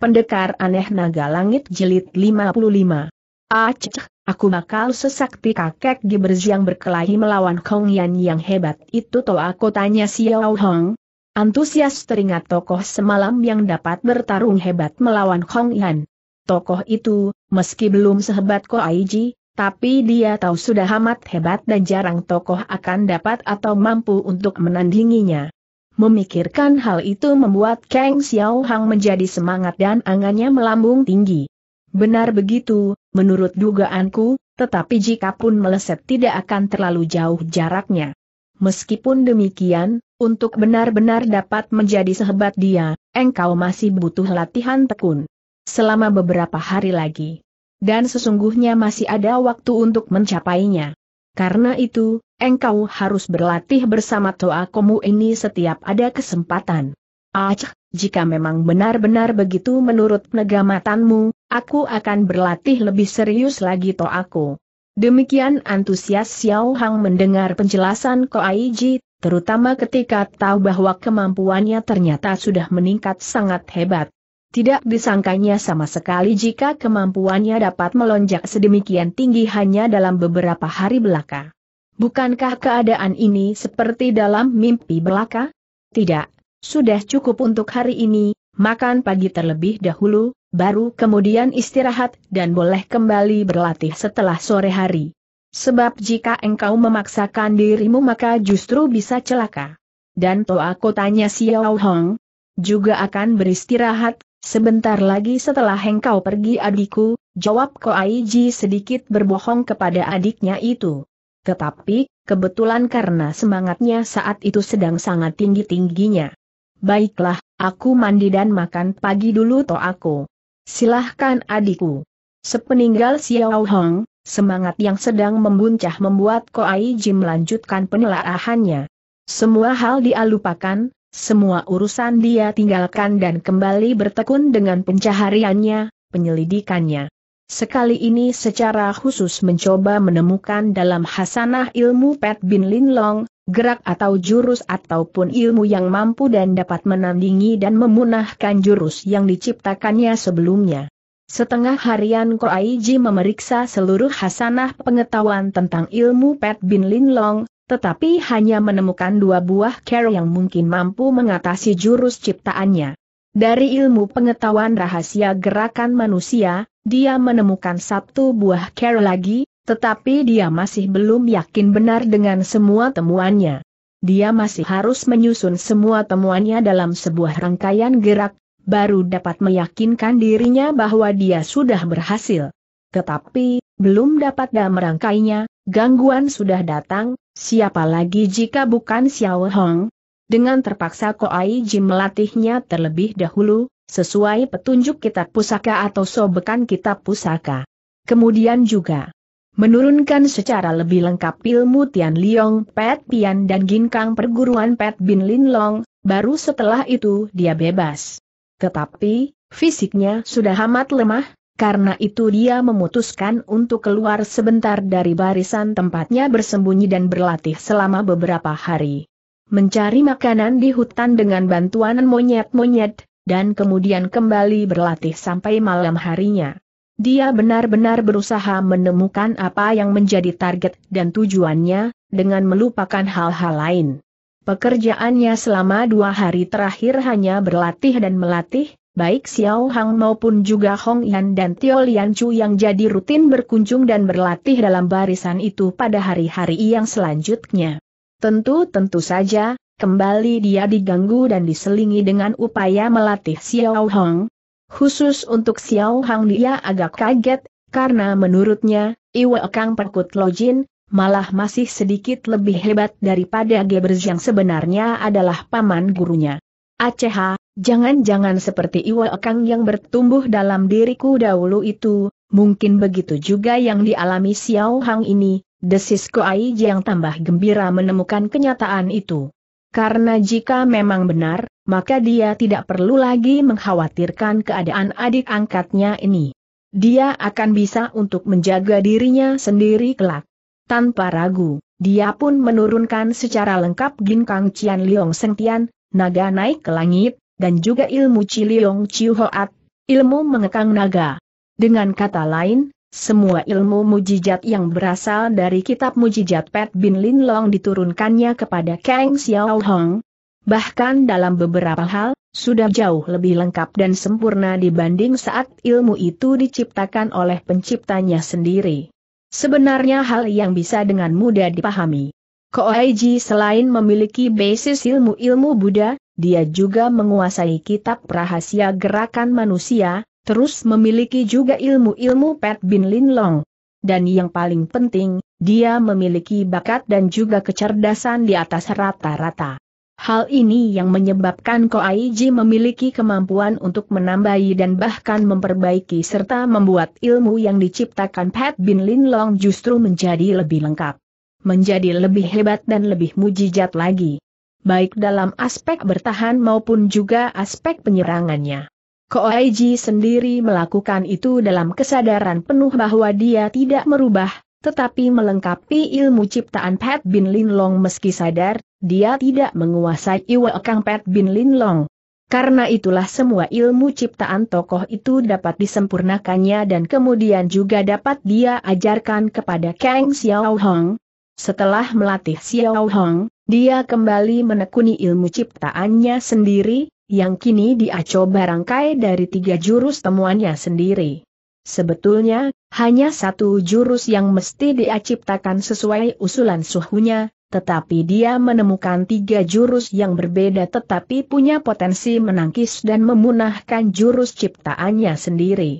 Pendekar aneh naga langit jelit 55. Aceh, aku bakal sesakti kakek Gibers yang berkelahi melawan Kong Yan yang hebat itu toh aku tanya Xiao Hong. Antusias teringat tokoh semalam yang dapat bertarung hebat melawan Kong Yan. Tokoh itu, meski belum sehebat Ko Aiji, tapi dia tahu sudah amat hebat dan jarang tokoh akan dapat atau mampu untuk menandinginya. Memikirkan hal itu membuat Kang Xiao Hang menjadi semangat dan angannya melambung tinggi. Benar begitu, menurut dugaanku, tetapi jika pun meleset tidak akan terlalu jauh jaraknya. Meskipun demikian, untuk benar-benar dapat menjadi sehebat dia, engkau masih butuh latihan tekun. Selama beberapa hari lagi. Dan sesungguhnya masih ada waktu untuk mencapainya. Karena itu, engkau harus berlatih bersama Toa Komu ini setiap ada kesempatan. Ah, jika memang benar-benar begitu menurut negamatanmu, aku akan berlatih lebih serius lagi Toaku. Demikian antusias Xiao Hang mendengar penjelasan Ko Ji, terutama ketika tahu bahwa kemampuannya ternyata sudah meningkat sangat hebat. Tidak disangkanya sama sekali jika kemampuannya dapat melonjak sedemikian tinggi hanya dalam beberapa hari belaka. Bukankah keadaan ini seperti dalam mimpi belaka? Tidak, sudah cukup untuk hari ini, makan pagi terlebih dahulu, baru kemudian istirahat dan boleh kembali berlatih setelah sore hari. Sebab jika engkau memaksakan dirimu maka justru bisa celaka. Dan toa kotanya Xiao Hong juga akan beristirahat, sebentar lagi setelah engkau pergi adikku, jawab Aiji sedikit berbohong kepada adiknya itu. Tetapi, kebetulan karena semangatnya saat itu sedang sangat tinggi-tingginya. Baiklah, aku mandi dan makan pagi dulu to aku. Silahkan adikku. Sepeninggal Xiao Hong, semangat yang sedang membuncah membuat Ko Ai Jim melanjutkan penelaahannya. Semua hal dia lupakan, semua urusan dia tinggalkan dan kembali bertekun dengan pencahariannya, penyelidikannya. Sekali ini secara khusus mencoba menemukan dalam hasanah ilmu Pet Bin Lin Long, gerak atau jurus ataupun ilmu yang mampu dan dapat menandingi dan memunahkan jurus yang diciptakannya sebelumnya. Setengah harian Aiji memeriksa seluruh hasanah pengetahuan tentang ilmu Pet Bin Lin Long, tetapi hanya menemukan dua buah kera yang mungkin mampu mengatasi jurus ciptaannya. Dari ilmu pengetahuan rahasia gerakan manusia, dia menemukan satu buah ker lagi, tetapi dia masih belum yakin benar dengan semua temuannya. Dia masih harus menyusun semua temuannya dalam sebuah rangkaian gerak, baru dapat meyakinkan dirinya bahwa dia sudah berhasil. Tetapi, belum dapat dia merangkainya, gangguan sudah datang, siapa lagi jika bukan Xiao Hong? Dengan terpaksa Ko Ai Jim melatihnya terlebih dahulu, sesuai petunjuk kitab pusaka atau sobekan kitab pusaka. Kemudian juga menurunkan secara lebih lengkap ilmu Tian Liong Pet Pian dan Ginkang perguruan Pet Bin Lin Long, baru setelah itu dia bebas. Tetapi, fisiknya sudah amat lemah, karena itu dia memutuskan untuk keluar sebentar dari barisan tempatnya bersembunyi dan berlatih selama beberapa hari. Mencari makanan di hutan dengan bantuan monyet-monyet, dan kemudian kembali berlatih sampai malam harinya. Dia benar-benar berusaha menemukan apa yang menjadi target dan tujuannya, dengan melupakan hal-hal lain. Pekerjaannya selama dua hari terakhir hanya berlatih dan melatih, baik Xiao Hang maupun juga Hong Yan dan Tio Lian Chu yang jadi rutin berkunjung dan berlatih dalam barisan itu pada hari-hari yang selanjutnya. Tentu-tentu saja, Kembali dia diganggu dan diselingi dengan upaya melatih Xiao Hong. Khusus untuk Xiao Hong dia agak kaget, karena menurutnya, Iwe Kang Perkut Lojin, malah masih sedikit lebih hebat daripada Gebers yang sebenarnya adalah paman gurunya. Aceh, jangan-jangan seperti Iwe Kang yang bertumbuh dalam diriku dahulu itu, mungkin begitu juga yang dialami Xiao Hong ini, desis Koai yang tambah gembira menemukan kenyataan itu. Karena jika memang benar, maka dia tidak perlu lagi mengkhawatirkan keadaan adik angkatnya ini. Dia akan bisa untuk menjaga dirinya sendiri kelak. Tanpa ragu, dia pun menurunkan secara lengkap Ginkang Cian Liong Sengtian, naga naik ke langit, dan juga ilmu Ciliong Ciu Hoat, ilmu mengekang naga. Dengan kata lain, semua ilmu mujizat yang berasal dari kitab mujizat Pat Bin Lin Long diturunkannya kepada Kang Xiao Hong. Bahkan dalam beberapa hal, sudah jauh lebih lengkap dan sempurna dibanding saat ilmu itu diciptakan oleh penciptanya sendiri. Sebenarnya hal yang bisa dengan mudah dipahami. Koaiji selain memiliki basis ilmu-ilmu Buddha, dia juga menguasai kitab rahasia gerakan manusia, Terus memiliki juga ilmu-ilmu Pat Bin Lin Long. Dan yang paling penting, dia memiliki bakat dan juga kecerdasan di atas rata-rata. Hal ini yang menyebabkan Ko Koaiji memiliki kemampuan untuk menambahi dan bahkan memperbaiki serta membuat ilmu yang diciptakan Pat Bin Lin Long justru menjadi lebih lengkap. Menjadi lebih hebat dan lebih mujijat lagi. Baik dalam aspek bertahan maupun juga aspek penyerangannya. Koaiji sendiri melakukan itu dalam kesadaran penuh bahwa dia tidak merubah, tetapi melengkapi ilmu ciptaan Pat Bin Lin Long. meski sadar, dia tidak menguasai Iwa Kang Pat Bin Lin Long. Karena itulah semua ilmu ciptaan tokoh itu dapat disempurnakannya dan kemudian juga dapat dia ajarkan kepada Kang Xiao Hong. Setelah melatih Xiao Hong, dia kembali menekuni ilmu ciptaannya sendiri, yang kini diaco rangkai dari tiga jurus temuannya sendiri. Sebetulnya, hanya satu jurus yang mesti diaciptakan sesuai usulan suhunya, tetapi dia menemukan tiga jurus yang berbeda tetapi punya potensi menangkis dan memunahkan jurus ciptaannya sendiri.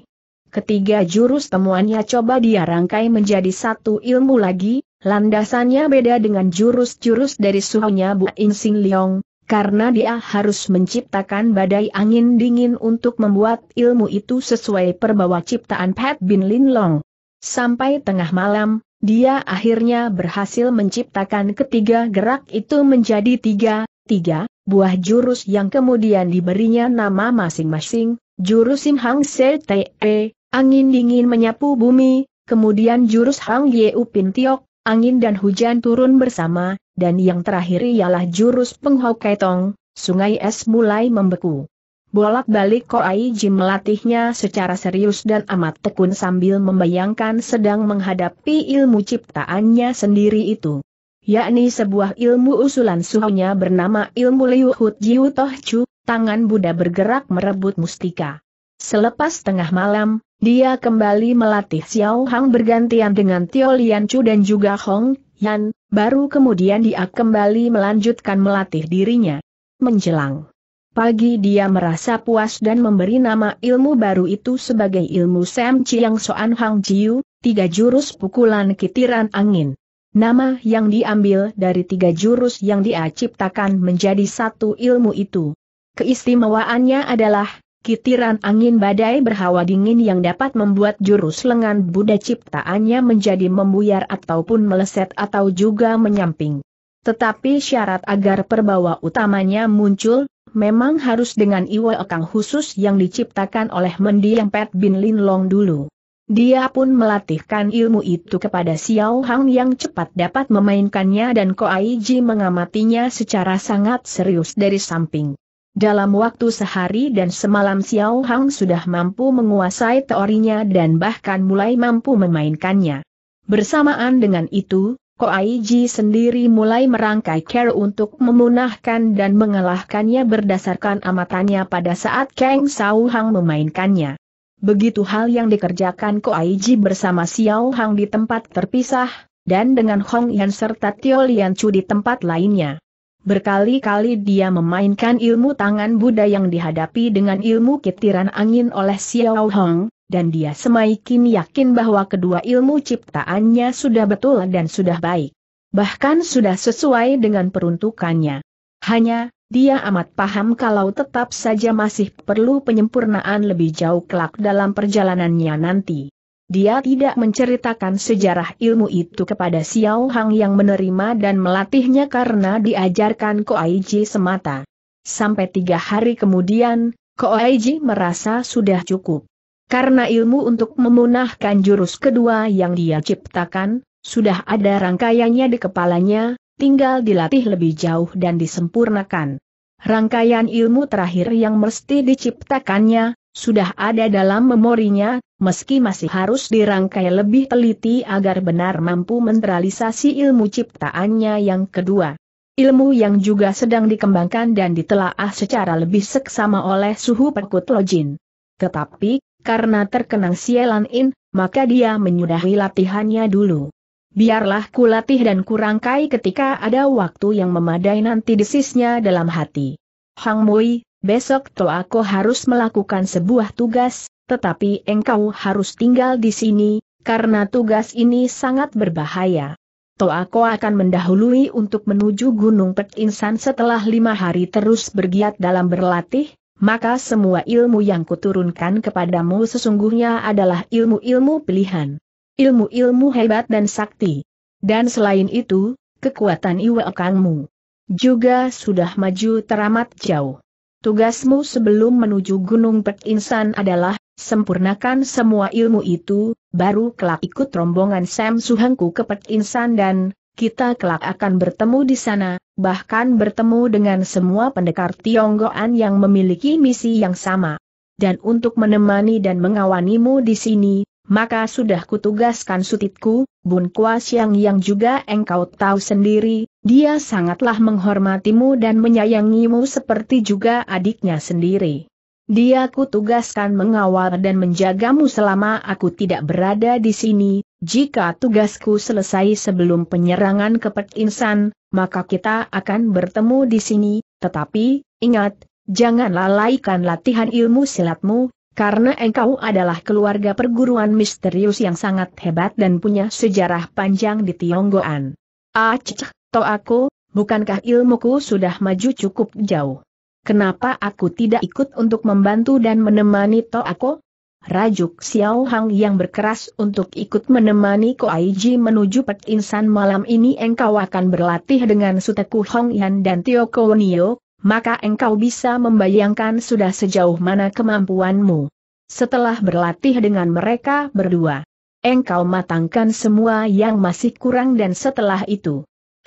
Ketiga jurus temuannya coba dia rangkai menjadi satu ilmu lagi, landasannya beda dengan jurus-jurus dari suhunya Bu Insing Leong, karena dia harus menciptakan badai angin dingin untuk membuat ilmu itu sesuai perbawa ciptaan Pat Bin Lin Long. Sampai tengah malam, dia akhirnya berhasil menciptakan ketiga gerak itu menjadi tiga, tiga, buah jurus yang kemudian diberinya nama masing-masing, jurus Sim Hang Se Te, e, angin dingin menyapu bumi, kemudian jurus Hang Yeu Pin Tiok, Angin dan hujan turun bersama, dan yang terakhir ialah jurus penghau kaitong. sungai es mulai membeku. Bolak-balik Koai Jim melatihnya secara serius dan amat tekun sambil membayangkan sedang menghadapi ilmu ciptaannya sendiri itu. Yakni sebuah ilmu usulan suhunya bernama ilmu Liu Hut Jiu Toh Chu, tangan Buddha bergerak merebut mustika. Selepas tengah malam, dia kembali melatih Xiao Hang bergantian dengan Tio Lian Chu dan juga Hong Yan, baru kemudian dia kembali melanjutkan melatih dirinya. Menjelang pagi dia merasa puas dan memberi nama ilmu baru itu sebagai ilmu Sam Chiang Soan Hang Jiu, tiga jurus pukulan kitiran angin. Nama yang diambil dari tiga jurus yang dia ciptakan menjadi satu ilmu itu. Keistimewaannya adalah, Kitiran angin badai berhawa dingin yang dapat membuat jurus lengan Buddha ciptaannya menjadi membuyar ataupun meleset atau juga menyamping. Tetapi syarat agar perbawa utamanya muncul, memang harus dengan iwa ekang khusus yang diciptakan oleh mendiang Pat Bin Lin Long dulu. Dia pun melatihkan ilmu itu kepada Xiao Hang yang cepat dapat memainkannya dan Ko Ji mengamatinya secara sangat serius dari samping. Dalam waktu sehari dan semalam Xiao Hang sudah mampu menguasai teorinya dan bahkan mulai mampu memainkannya. Bersamaan dengan itu, Ko Ji sendiri mulai merangkai care untuk memunahkan dan mengalahkannya berdasarkan amatannya pada saat Kang Xiao Hang memainkannya. Begitu hal yang dikerjakan Ko Ji bersama Xiao Hang di tempat terpisah, dan dengan Hong Yan serta Tio Lian Chu di tempat lainnya. Berkali-kali dia memainkan ilmu tangan Buddha yang dihadapi dengan ilmu kitiran angin oleh Xiao Hong, dan dia semakin yakin bahwa kedua ilmu ciptaannya sudah betul dan sudah baik. Bahkan sudah sesuai dengan peruntukannya. Hanya, dia amat paham kalau tetap saja masih perlu penyempurnaan lebih jauh kelak dalam perjalanannya nanti. Dia tidak menceritakan sejarah ilmu itu kepada Xiao Hang yang menerima dan melatihnya karena diajarkan Koaiji semata. Sampai tiga hari kemudian, Koaiji merasa sudah cukup. Karena ilmu untuk memunahkan jurus kedua yang dia ciptakan, sudah ada rangkaiannya di kepalanya, tinggal dilatih lebih jauh dan disempurnakan. Rangkaian ilmu terakhir yang mesti diciptakannya, sudah ada dalam memorinya, meski masih harus dirangkai lebih teliti agar benar mampu mentralisasi ilmu ciptaannya yang kedua. Ilmu yang juga sedang dikembangkan dan ditelaah secara lebih seksama oleh suhu pekut lojin. Tetapi, karena terkenang sialan in, maka dia menyudahi latihannya dulu. Biarlah ku latih dan kurangkai ketika ada waktu yang memadai nanti desisnya dalam hati. Hang Mui, Besok to aku harus melakukan sebuah tugas, tetapi engkau harus tinggal di sini, karena tugas ini sangat berbahaya. aku akan mendahului untuk menuju Gunung Pet Insan setelah lima hari terus bergiat dalam berlatih, maka semua ilmu yang kuturunkan kepadamu sesungguhnya adalah ilmu-ilmu pilihan. Ilmu-ilmu hebat dan sakti. Dan selain itu, kekuatan iwa kangmu juga sudah maju teramat jauh. Tugasmu sebelum menuju Gunung Pek Insan adalah, sempurnakan semua ilmu itu, baru kelak ikut rombongan Sam Suhengku ke Pek Insan dan, kita kelak akan bertemu di sana, bahkan bertemu dengan semua pendekar Tionggoan yang memiliki misi yang sama. Dan untuk menemani dan mengawanimu di sini, maka sudah kutugaskan sutitku, Bun Kuasiang yang juga engkau tahu sendiri, dia sangatlah menghormatimu dan menyayangimu seperti juga adiknya sendiri. Dia kutugaskan mengawal dan menjagamu selama aku tidak berada di sini, jika tugasku selesai sebelum penyerangan ke Pek Insan, maka kita akan bertemu di sini, tetapi, ingat, jangan lalaikan latihan ilmu silatmu, karena engkau adalah keluarga perguruan misterius yang sangat hebat dan punya sejarah panjang di Tionggoan. Aceh, Toh aku, bukankah ilmuku sudah maju cukup jauh? Kenapa aku tidak ikut untuk membantu dan menemani Toh aku? Rajuk Xiao Hang yang berkeras untuk ikut menemani Ko Ji menuju Pek Insan malam ini engkau akan berlatih dengan Suteku Hong Yan dan Tio Kownio, maka engkau bisa membayangkan sudah sejauh mana kemampuanmu. Setelah berlatih dengan mereka berdua, engkau matangkan semua yang masih kurang dan setelah itu,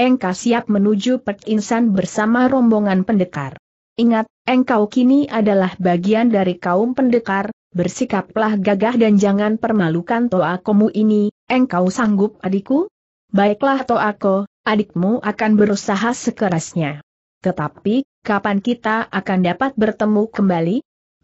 engkau siap menuju Pek bersama rombongan pendekar. Ingat, engkau kini adalah bagian dari kaum pendekar, bersikaplah gagah dan jangan permalukan toakomu ini, engkau sanggup adikku? Baiklah toako, adikmu akan berusaha sekerasnya. Tetapi, kapan kita akan dapat bertemu kembali?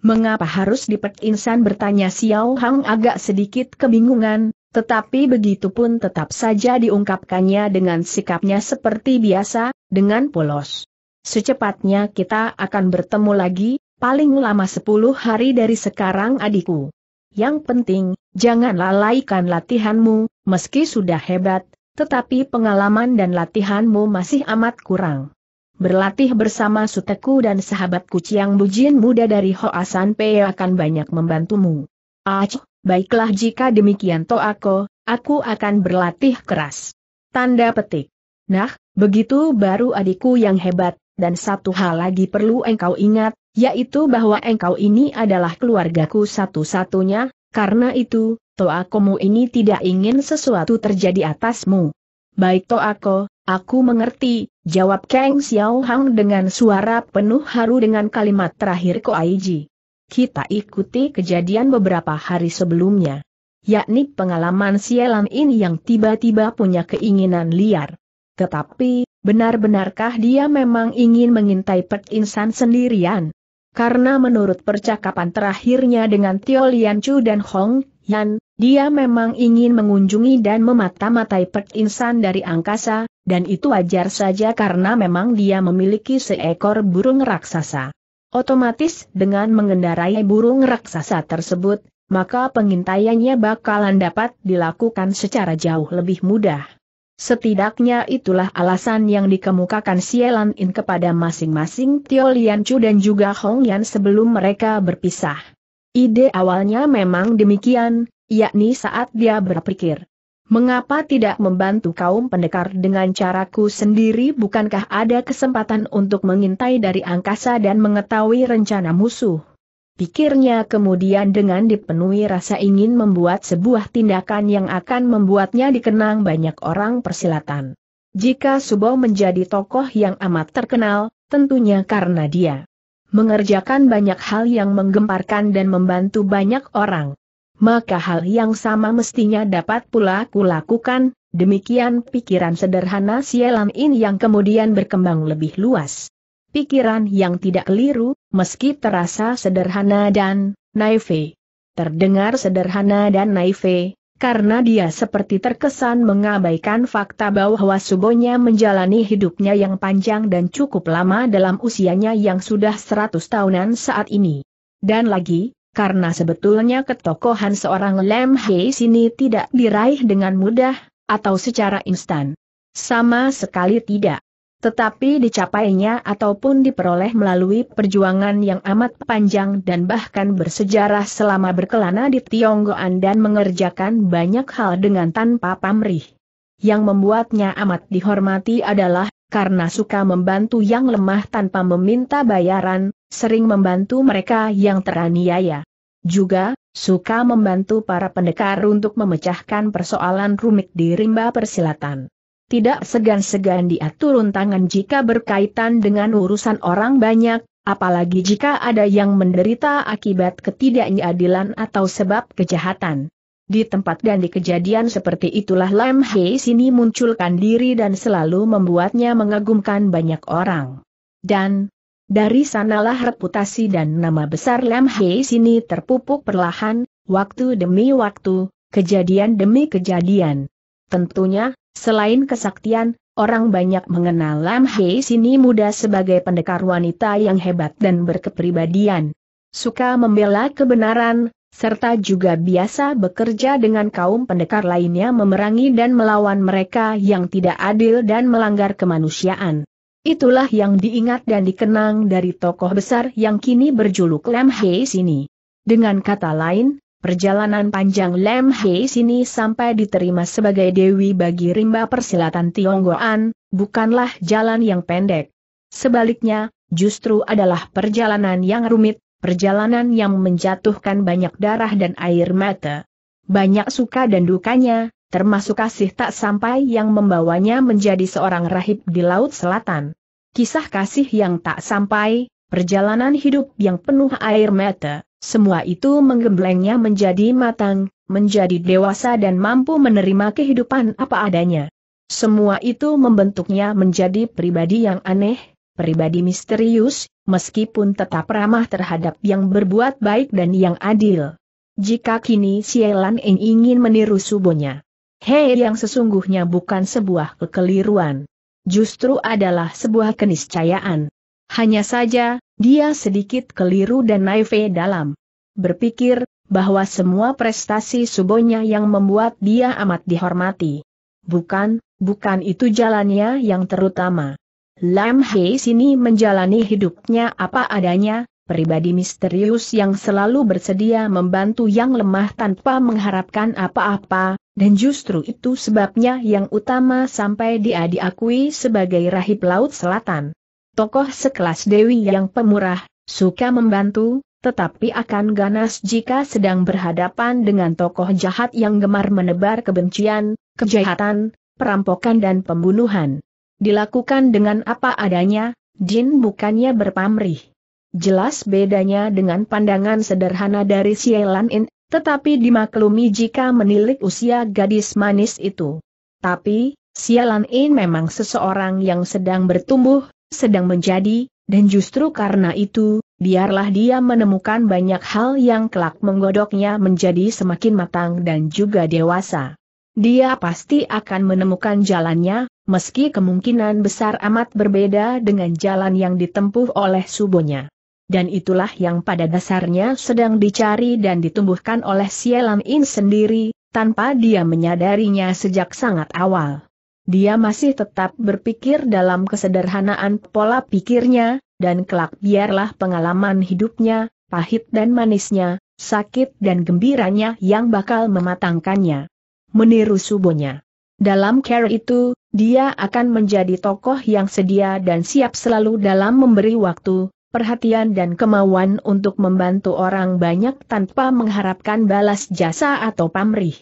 Mengapa harus di Pek bertanya Xiao Hang agak sedikit kebingungan, tetapi begitu pun tetap saja diungkapkannya dengan sikapnya seperti biasa, dengan polos. Secepatnya kita akan bertemu lagi, paling lama 10 hari dari sekarang adikku. Yang penting, jangan lalaikan latihanmu, meski sudah hebat, tetapi pengalaman dan latihanmu masih amat kurang. Berlatih bersama suteku dan sahabatku Ciang Bujin muda dari Hoasan Pei akan banyak membantumu. Acuh! Baiklah jika demikian Toako, aku akan berlatih keras. Tanda petik. Nah, begitu baru adikku yang hebat, dan satu hal lagi perlu engkau ingat, yaitu bahwa engkau ini adalah keluargaku satu-satunya, karena itu, Toakomu ini tidak ingin sesuatu terjadi atasmu. Baik Toako, aku mengerti, jawab Kang Xiao Hang dengan suara penuh haru dengan kalimat terakhir Koaiji kita ikuti kejadian beberapa hari sebelumnya. Yakni pengalaman sialan ini yang tiba-tiba punya keinginan liar. Tetapi, benar-benarkah dia memang ingin mengintai Pek Insan sendirian? Karena menurut percakapan terakhirnya dengan Tio Lian Chu dan Hong Yan, dia memang ingin mengunjungi dan memata-matai Pek Insan dari angkasa, dan itu wajar saja karena memang dia memiliki seekor burung raksasa. Otomatis dengan mengendarai burung raksasa tersebut, maka pengintaiannya bakalan dapat dilakukan secara jauh lebih mudah. Setidaknya itulah alasan yang dikemukakan Sielan In kepada masing-masing Tio Lian Chu dan juga Hong Yan sebelum mereka berpisah. Ide awalnya memang demikian, yakni saat dia berpikir, Mengapa tidak membantu kaum pendekar dengan caraku sendiri bukankah ada kesempatan untuk mengintai dari angkasa dan mengetahui rencana musuh? Pikirnya kemudian dengan dipenuhi rasa ingin membuat sebuah tindakan yang akan membuatnya dikenang banyak orang persilatan. Jika Subo menjadi tokoh yang amat terkenal, tentunya karena dia mengerjakan banyak hal yang menggemparkan dan membantu banyak orang maka hal yang sama mestinya dapat pula kulakukan, demikian pikiran sederhana Sielan In yang kemudian berkembang lebih luas. Pikiran yang tidak keliru, meski terasa sederhana dan naif, Terdengar sederhana dan naif, karena dia seperti terkesan mengabaikan fakta bahwa Subonya menjalani hidupnya yang panjang dan cukup lama dalam usianya yang sudah 100 tahunan saat ini. Dan lagi, karena sebetulnya ketokohan seorang Lem Hei sini tidak diraih dengan mudah, atau secara instan. Sama sekali tidak. Tetapi dicapainya ataupun diperoleh melalui perjuangan yang amat panjang dan bahkan bersejarah selama berkelana di Tionggoan dan mengerjakan banyak hal dengan tanpa pamrih. Yang membuatnya amat dihormati adalah karena suka membantu yang lemah tanpa meminta bayaran, sering membantu mereka yang teraniaya. Juga, suka membantu para pendekar untuk memecahkan persoalan rumit di rimba persilatan. Tidak segan-segan dia turun tangan jika berkaitan dengan urusan orang banyak, apalagi jika ada yang menderita akibat ketidakadilan atau sebab kejahatan. Di tempat dan di kejadian seperti itulah Lam Hei sini munculkan diri dan selalu membuatnya mengagumkan banyak orang. Dan, dari sanalah reputasi dan nama besar Lam Hei sini terpupuk perlahan, waktu demi waktu, kejadian demi kejadian. Tentunya, selain kesaktian, orang banyak mengenal Lam Hei sini muda sebagai pendekar wanita yang hebat dan berkepribadian. Suka membela kebenaran, serta juga biasa bekerja dengan kaum pendekar lainnya memerangi dan melawan mereka yang tidak adil dan melanggar kemanusiaan. Itulah yang diingat dan dikenang dari tokoh besar yang kini berjuluk Lem Hei Sini. Dengan kata lain, perjalanan panjang Lem Hei Sini sampai diterima sebagai Dewi bagi rimba persilatan Tionggoan, bukanlah jalan yang pendek. Sebaliknya, justru adalah perjalanan yang rumit, perjalanan yang menjatuhkan banyak darah dan air mata. Banyak suka dan dukanya, termasuk kasih tak sampai yang membawanya menjadi seorang rahib di Laut Selatan. Kisah kasih yang tak sampai, perjalanan hidup yang penuh air mata, semua itu menggemblengnya menjadi matang, menjadi dewasa dan mampu menerima kehidupan apa adanya. Semua itu membentuknya menjadi pribadi yang aneh, pribadi misterius, meskipun tetap ramah terhadap yang berbuat baik dan yang adil. Jika kini Sielan ingin meniru subonya, Hei yang sesungguhnya bukan sebuah kekeliruan. Justru adalah sebuah keniscayaan. Hanya saja, dia sedikit keliru dan naif dalam. Berpikir, bahwa semua prestasi subonya yang membuat dia amat dihormati. Bukan, bukan itu jalannya yang terutama. Lam Hei sini menjalani hidupnya apa adanya, pribadi misterius yang selalu bersedia membantu yang lemah tanpa mengharapkan apa-apa, dan justru itu sebabnya yang utama sampai dia diakui sebagai rahib Laut Selatan. Tokoh sekelas Dewi yang pemurah, suka membantu, tetapi akan ganas jika sedang berhadapan dengan tokoh jahat yang gemar menebar kebencian, kejahatan, perampokan dan pembunuhan. Dilakukan dengan apa adanya, Jin bukannya berpamrih. Jelas bedanya dengan pandangan sederhana dari Sielan In, tetapi dimaklumi jika menilik usia gadis manis itu. Tapi, Sialan In memang seseorang yang sedang bertumbuh, sedang menjadi, dan justru karena itu, biarlah dia menemukan banyak hal yang kelak menggodoknya menjadi semakin matang dan juga dewasa. Dia pasti akan menemukan jalannya, meski kemungkinan besar amat berbeda dengan jalan yang ditempuh oleh subonya dan itulah yang pada dasarnya sedang dicari dan ditumbuhkan oleh Sielam In sendiri, tanpa dia menyadarinya sejak sangat awal. Dia masih tetap berpikir dalam kesederhanaan pola pikirnya, dan kelak biarlah pengalaman hidupnya, pahit dan manisnya, sakit dan gembiranya yang bakal mematangkannya. Meniru subuhnya. Dalam care itu, dia akan menjadi tokoh yang sedia dan siap selalu dalam memberi waktu, perhatian dan kemauan untuk membantu orang banyak tanpa mengharapkan balas jasa atau pamrih.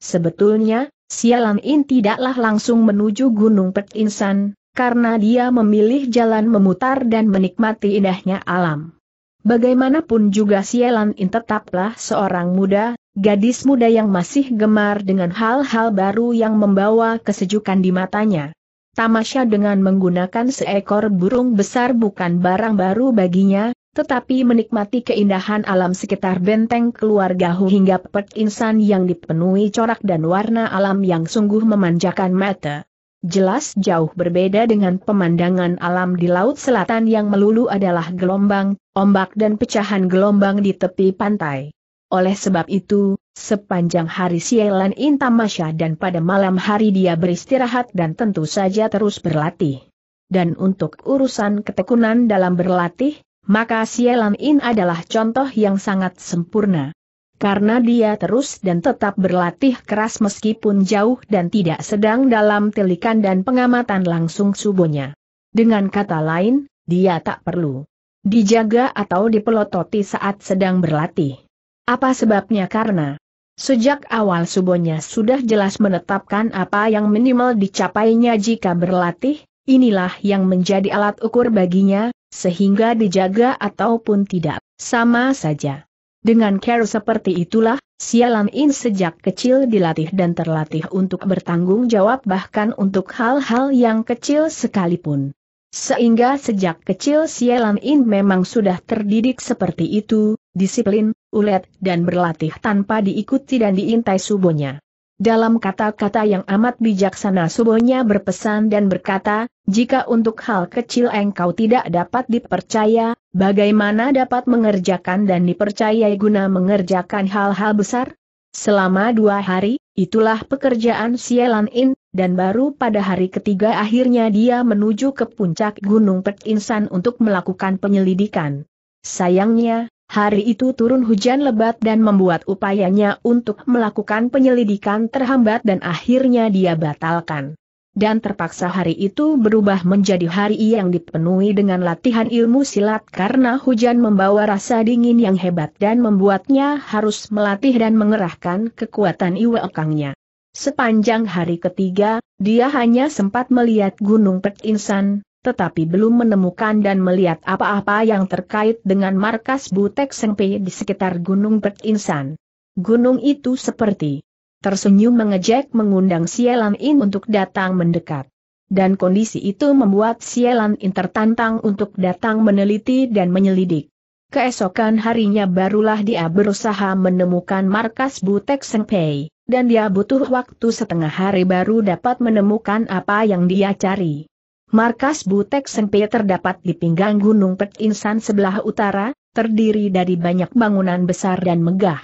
Sebetulnya, Sialan In tidaklah langsung menuju Gunung Pet Insan, karena dia memilih jalan memutar dan menikmati indahnya alam. Bagaimanapun juga Sialan In tetaplah seorang muda, gadis muda yang masih gemar dengan hal-hal baru yang membawa kesejukan di matanya. Tamasya dengan menggunakan seekor burung besar bukan barang baru baginya, tetapi menikmati keindahan alam sekitar benteng keluarga Hu hingga pet insan yang dipenuhi corak dan warna alam yang sungguh memanjakan mata. Jelas jauh berbeda dengan pemandangan alam di Laut Selatan yang melulu adalah gelombang, ombak dan pecahan gelombang di tepi pantai. Oleh sebab itu, Sepanjang hari Sielan Intamasya dan pada malam hari dia beristirahat dan tentu saja terus berlatih. Dan untuk urusan ketekunan dalam berlatih, maka Sielan In adalah contoh yang sangat sempurna. Karena dia terus dan tetap berlatih keras meskipun jauh dan tidak sedang dalam telikan dan pengamatan langsung subuhnya. Dengan kata lain, dia tak perlu dijaga atau dipelototi saat sedang berlatih. Apa sebabnya karena Sejak awal Subonya sudah jelas menetapkan apa yang minimal dicapainya jika berlatih, inilah yang menjadi alat ukur baginya, sehingga dijaga ataupun tidak, sama saja. Dengan care seperti itulah, Sialan In sejak kecil dilatih dan terlatih untuk bertanggung jawab bahkan untuk hal-hal yang kecil sekalipun. Sehingga sejak kecil Sialan In memang sudah terdidik seperti itu, disiplin, ulet, dan berlatih tanpa diikuti dan diintai subonya. Dalam kata-kata yang amat bijaksana subonya berpesan dan berkata, jika untuk hal kecil engkau tidak dapat dipercaya, bagaimana dapat mengerjakan dan dipercayai guna mengerjakan hal-hal besar? Selama dua hari, itulah pekerjaan Sielan In, dan baru pada hari ketiga akhirnya dia menuju ke puncak Gunung Pek Insan untuk melakukan penyelidikan. Sayangnya, Hari itu turun hujan lebat dan membuat upayanya untuk melakukan penyelidikan terhambat dan akhirnya dia batalkan. Dan terpaksa hari itu berubah menjadi hari yang dipenuhi dengan latihan ilmu silat karena hujan membawa rasa dingin yang hebat dan membuatnya harus melatih dan mengerahkan kekuatan iwekangnya. Sepanjang hari ketiga, dia hanya sempat melihat gunung Pek Insan, tetapi belum menemukan dan melihat apa-apa yang terkait dengan markas Butek Sengpe di sekitar Gunung Pek Gunung itu seperti tersenyum mengejek mengundang Sielan In untuk datang mendekat. Dan kondisi itu membuat Sielan In tertantang untuk datang meneliti dan menyelidik. Keesokan harinya barulah dia berusaha menemukan markas Butek Sengpei, dan dia butuh waktu setengah hari baru dapat menemukan apa yang dia cari. Markas Butek Sengpe terdapat di pinggang Gunung Pek sebelah utara, terdiri dari banyak bangunan besar dan megah.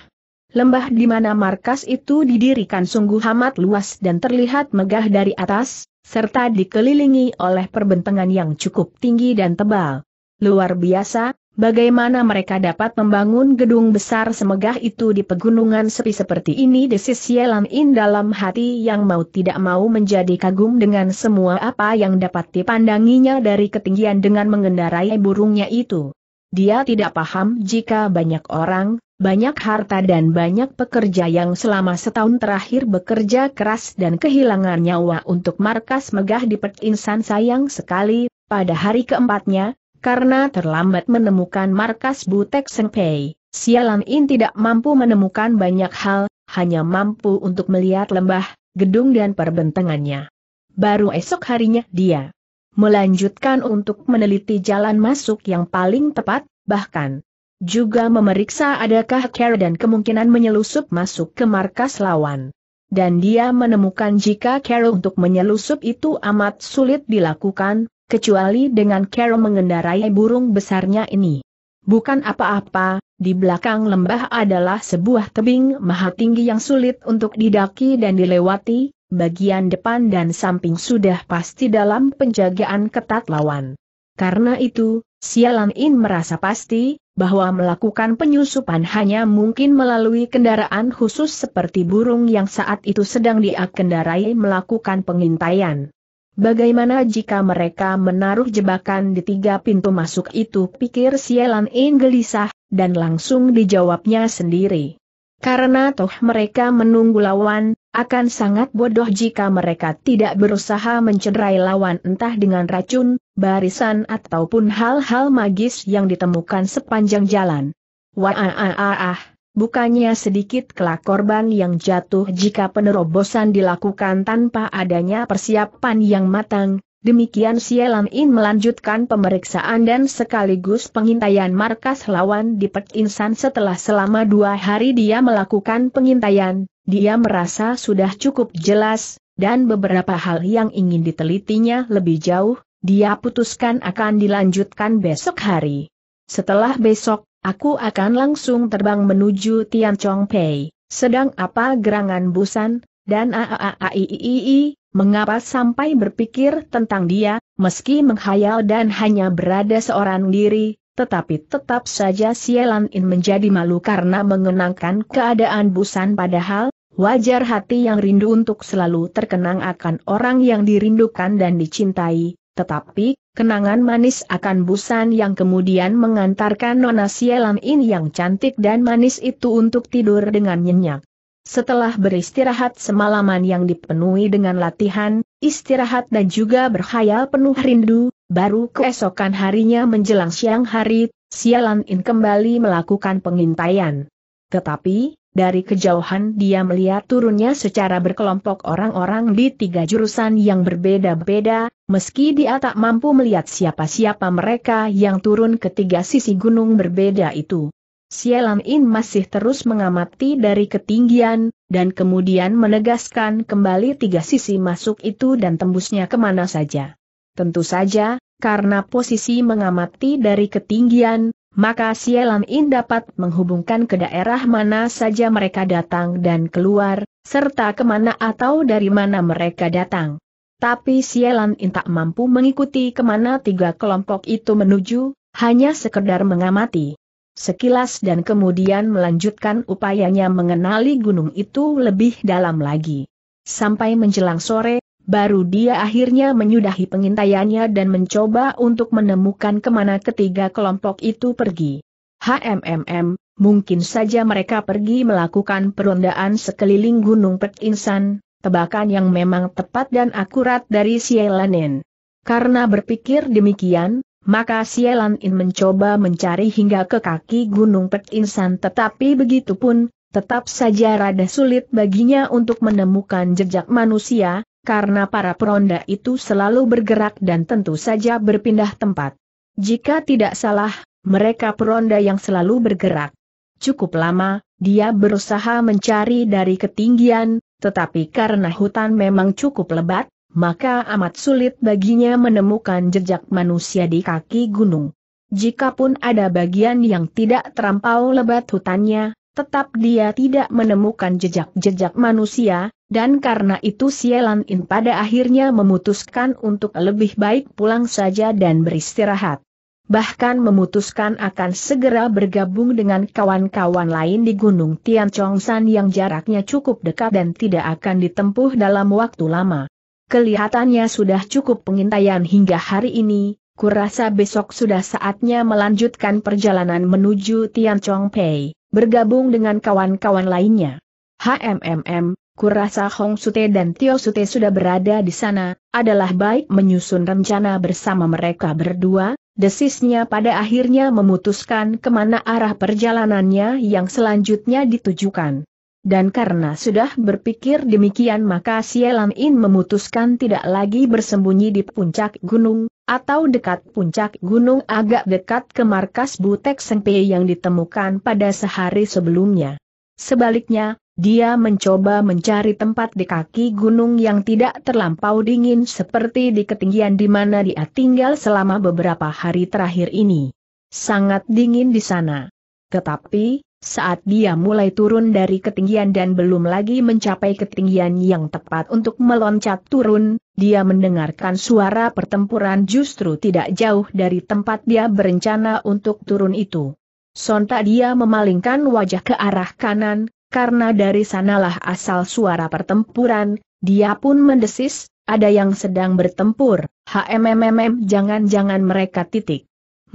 Lembah di mana markas itu didirikan sungguh amat luas dan terlihat megah dari atas, serta dikelilingi oleh perbentangan yang cukup tinggi dan tebal. Luar biasa, Bagaimana mereka dapat membangun gedung besar semegah itu di pegunungan sepi seperti ini desis Yelam In dalam hati yang mau tidak mau menjadi kagum dengan semua apa yang dapat dipandanginya dari ketinggian dengan mengendarai burungnya itu. Dia tidak paham jika banyak orang, banyak harta dan banyak pekerja yang selama setahun terakhir bekerja keras dan kehilangan nyawa untuk markas megah di Pet sayang sekali, pada hari keempatnya, karena terlambat menemukan markas Butek Sengpei. Sialan In tidak mampu menemukan banyak hal, hanya mampu untuk melihat lembah, gedung dan perbentengannya. Baru esok harinya dia melanjutkan untuk meneliti jalan masuk yang paling tepat, bahkan juga memeriksa adakah Carol dan kemungkinan menyelusup masuk ke markas lawan. Dan dia menemukan jika Carol untuk menyelusup itu amat sulit dilakukan, kecuali dengan Carol mengendarai burung besarnya ini. Bukan apa-apa, di belakang lembah adalah sebuah tebing maha tinggi yang sulit untuk didaki dan dilewati, bagian depan dan samping sudah pasti dalam penjagaan ketat lawan. Karena itu, Sialan In merasa pasti, bahwa melakukan penyusupan hanya mungkin melalui kendaraan khusus seperti burung yang saat itu sedang diakendarai melakukan pengintaian. Bagaimana jika mereka menaruh jebakan di tiga pintu masuk itu pikir Sielan Inggelisah, dan langsung dijawabnya sendiri. Karena toh mereka menunggu lawan, akan sangat bodoh jika mereka tidak berusaha mencederai lawan entah dengan racun, barisan ataupun hal-hal magis yang ditemukan sepanjang jalan. Wah ah ah ah ah. Bukannya sedikit kelak korban yang jatuh jika penerobosan dilakukan tanpa adanya persiapan yang matang, demikian Elam In melanjutkan pemeriksaan dan sekaligus pengintaian markas lawan di Pek Insan setelah selama dua hari dia melakukan pengintaian, dia merasa sudah cukup jelas, dan beberapa hal yang ingin ditelitinya lebih jauh, dia putuskan akan dilanjutkan besok hari. Setelah besok, Aku akan langsung terbang menuju Tian Chong Pei. Sedang apa gerangan Busan, dan aaaiiii, mengapa sampai berpikir tentang dia, meski menghayal dan hanya berada seorang diri, tetapi tetap saja Sialan In menjadi malu karena mengenangkan keadaan Busan padahal, wajar hati yang rindu untuk selalu terkenang akan orang yang dirindukan dan dicintai, tetapi, kenangan manis akan Busan yang kemudian mengantarkan Nona Sielan In yang cantik dan manis itu untuk tidur dengan nyenyak. Setelah beristirahat semalaman yang dipenuhi dengan latihan, istirahat dan juga berkhayal penuh rindu, baru keesokan harinya menjelang siang hari, Sialan In kembali melakukan pengintaian. Tetapi, dari kejauhan dia melihat turunnya secara berkelompok orang-orang di tiga jurusan yang berbeda-beda, meski dia tak mampu melihat siapa-siapa mereka yang turun ke tiga sisi gunung berbeda itu. Sialan In masih terus mengamati dari ketinggian, dan kemudian menegaskan kembali tiga sisi masuk itu dan tembusnya kemana saja. Tentu saja, karena posisi mengamati dari ketinggian, maka Sielam In dapat menghubungkan ke daerah mana saja mereka datang dan keluar, serta kemana atau dari mana mereka datang. Tapi Sielam In tak mampu mengikuti kemana tiga kelompok itu menuju, hanya sekedar mengamati. Sekilas dan kemudian melanjutkan upayanya mengenali gunung itu lebih dalam lagi. Sampai menjelang sore, Baru dia akhirnya menyudahi pengintaiannya dan mencoba untuk menemukan kemana ketiga kelompok itu pergi. HMMM, mungkin saja mereka pergi melakukan perondaan sekeliling Gunung Pet Insan, tebakan yang memang tepat dan akurat dari Sielanin. Karena berpikir demikian, maka Sielanin mencoba mencari hingga ke kaki Gunung Pet Insan tetapi begitu pun, tetap saja rada sulit baginya untuk menemukan jejak manusia, karena para peronda itu selalu bergerak dan tentu saja berpindah tempat. Jika tidak salah, mereka peronda yang selalu bergerak. Cukup lama, dia berusaha mencari dari ketinggian, tetapi karena hutan memang cukup lebat, maka amat sulit baginya menemukan jejak manusia di kaki gunung. Jikapun ada bagian yang tidak terampau lebat hutannya, Tetap dia tidak menemukan jejak-jejak manusia, dan karena itu Sielan In pada akhirnya memutuskan untuk lebih baik pulang saja dan beristirahat. Bahkan memutuskan akan segera bergabung dengan kawan-kawan lain di Gunung Tian San yang jaraknya cukup dekat dan tidak akan ditempuh dalam waktu lama. Kelihatannya sudah cukup pengintaian hingga hari ini, kurasa besok sudah saatnya melanjutkan perjalanan menuju Tian Chong Pei bergabung dengan kawan-kawan lainnya. HMMM, kurasa Hong Sute dan Tio Sute sudah berada di sana, adalah baik menyusun rencana bersama mereka berdua, desisnya pada akhirnya memutuskan kemana arah perjalanannya yang selanjutnya ditujukan dan karena sudah berpikir demikian maka Sielam In memutuskan tidak lagi bersembunyi di puncak gunung, atau dekat puncak gunung agak dekat ke markas Butek Sengpe yang ditemukan pada sehari sebelumnya. Sebaliknya, dia mencoba mencari tempat di kaki gunung yang tidak terlampau dingin seperti di ketinggian di mana dia tinggal selama beberapa hari terakhir ini. Sangat dingin di sana. Tetapi, saat dia mulai turun dari ketinggian dan belum lagi mencapai ketinggian yang tepat untuk meloncat turun, dia mendengarkan suara pertempuran justru tidak jauh dari tempat dia berencana untuk turun itu. Sontak dia memalingkan wajah ke arah kanan, karena dari sanalah asal suara pertempuran, dia pun mendesis, ada yang sedang bertempur, HMMM jangan-jangan mereka titik.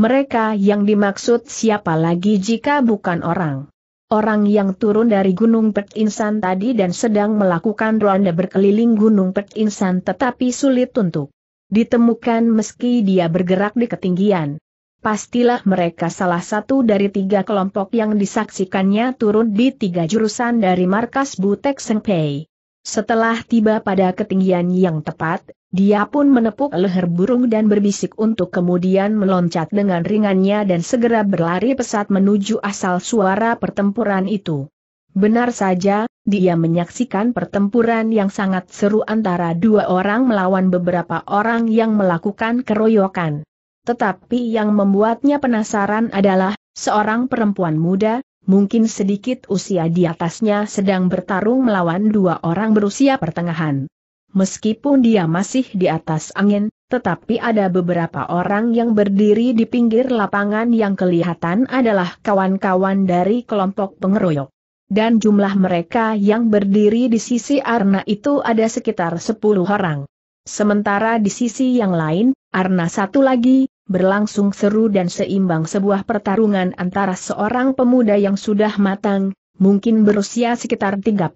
Mereka yang dimaksud siapa lagi jika bukan orang. Orang yang turun dari Gunung Pek Insan tadi dan sedang melakukan ronde berkeliling Gunung Pek Insan tetapi sulit untuk ditemukan meski dia bergerak di ketinggian. Pastilah mereka salah satu dari tiga kelompok yang disaksikannya turun di tiga jurusan dari markas Butek Sengpei. Setelah tiba pada ketinggian yang tepat, dia pun menepuk leher burung dan berbisik untuk kemudian meloncat dengan ringannya dan segera berlari pesat menuju asal suara pertempuran itu. Benar saja, dia menyaksikan pertempuran yang sangat seru antara dua orang melawan beberapa orang yang melakukan keroyokan. Tetapi yang membuatnya penasaran adalah, seorang perempuan muda, mungkin sedikit usia di atasnya sedang bertarung melawan dua orang berusia pertengahan. Meskipun dia masih di atas angin, tetapi ada beberapa orang yang berdiri di pinggir lapangan yang kelihatan adalah kawan-kawan dari kelompok pengeroyok. Dan jumlah mereka yang berdiri di sisi Arna itu ada sekitar 10 orang. Sementara di sisi yang lain, Arna satu lagi, berlangsung seru dan seimbang sebuah pertarungan antara seorang pemuda yang sudah matang, mungkin berusia sekitar 35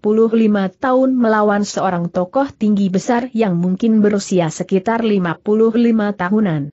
tahun melawan seorang tokoh tinggi besar yang mungkin berusia sekitar 55 tahunan.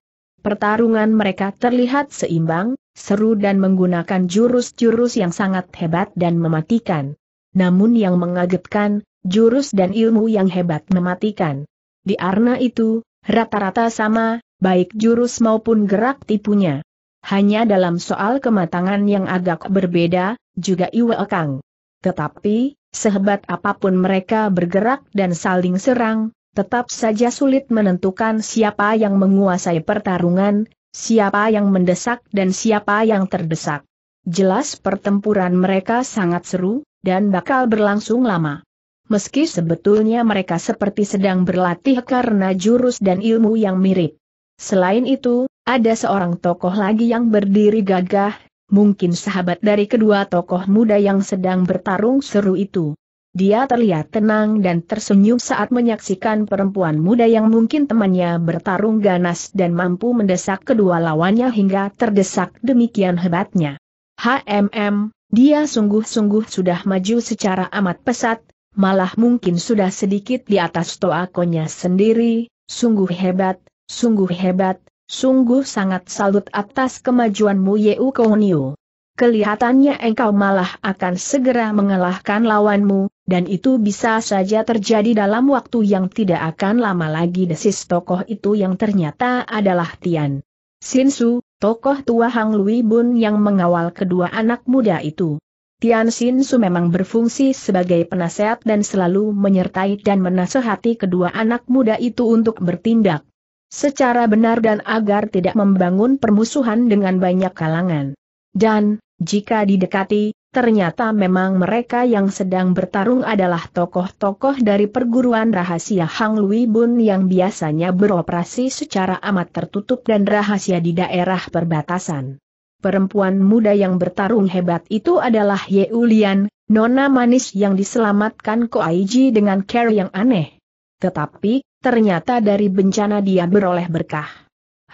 Pertarungan mereka terlihat seimbang, seru dan menggunakan jurus-jurus yang sangat hebat dan mematikan. Namun yang mengagetkan, jurus dan ilmu yang hebat mematikan. Di arna itu, rata-rata sama, baik jurus maupun gerak tipunya. Hanya dalam soal kematangan yang agak berbeda, juga Iwe Kang. Tetapi, sehebat apapun mereka bergerak dan saling serang, tetap saja sulit menentukan siapa yang menguasai pertarungan, siapa yang mendesak dan siapa yang terdesak. Jelas pertempuran mereka sangat seru, dan bakal berlangsung lama. Meski sebetulnya mereka seperti sedang berlatih karena jurus dan ilmu yang mirip. Selain itu, ada seorang tokoh lagi yang berdiri gagah, mungkin sahabat dari kedua tokoh muda yang sedang bertarung seru itu. Dia terlihat tenang dan tersenyum saat menyaksikan perempuan muda yang mungkin temannya bertarung ganas dan mampu mendesak kedua lawannya hingga terdesak demikian hebatnya. HMM, dia sungguh-sungguh sudah maju secara amat pesat, malah mungkin sudah sedikit di atas toakonya sendiri, sungguh hebat, sungguh hebat, Sungguh sangat salut atas kemajuanmu Yeu Kouniu. Kelihatannya engkau malah akan segera mengalahkan lawanmu, dan itu bisa saja terjadi dalam waktu yang tidak akan lama lagi desis tokoh itu yang ternyata adalah Tian. Sinsu, tokoh tua Hang Lui Bun yang mengawal kedua anak muda itu. Tian Sinsu memang berfungsi sebagai penasehat dan selalu menyertai dan menasehati kedua anak muda itu untuk bertindak secara benar dan agar tidak membangun permusuhan dengan banyak kalangan. Dan, jika didekati, ternyata memang mereka yang sedang bertarung adalah tokoh-tokoh dari perguruan rahasia Hang Lui Bun yang biasanya beroperasi secara amat tertutup dan rahasia di daerah perbatasan. Perempuan muda yang bertarung hebat itu adalah Ye Ulian, nona manis yang diselamatkan Ko Aiji dengan care yang aneh. Tetapi, ternyata dari bencana dia beroleh berkah.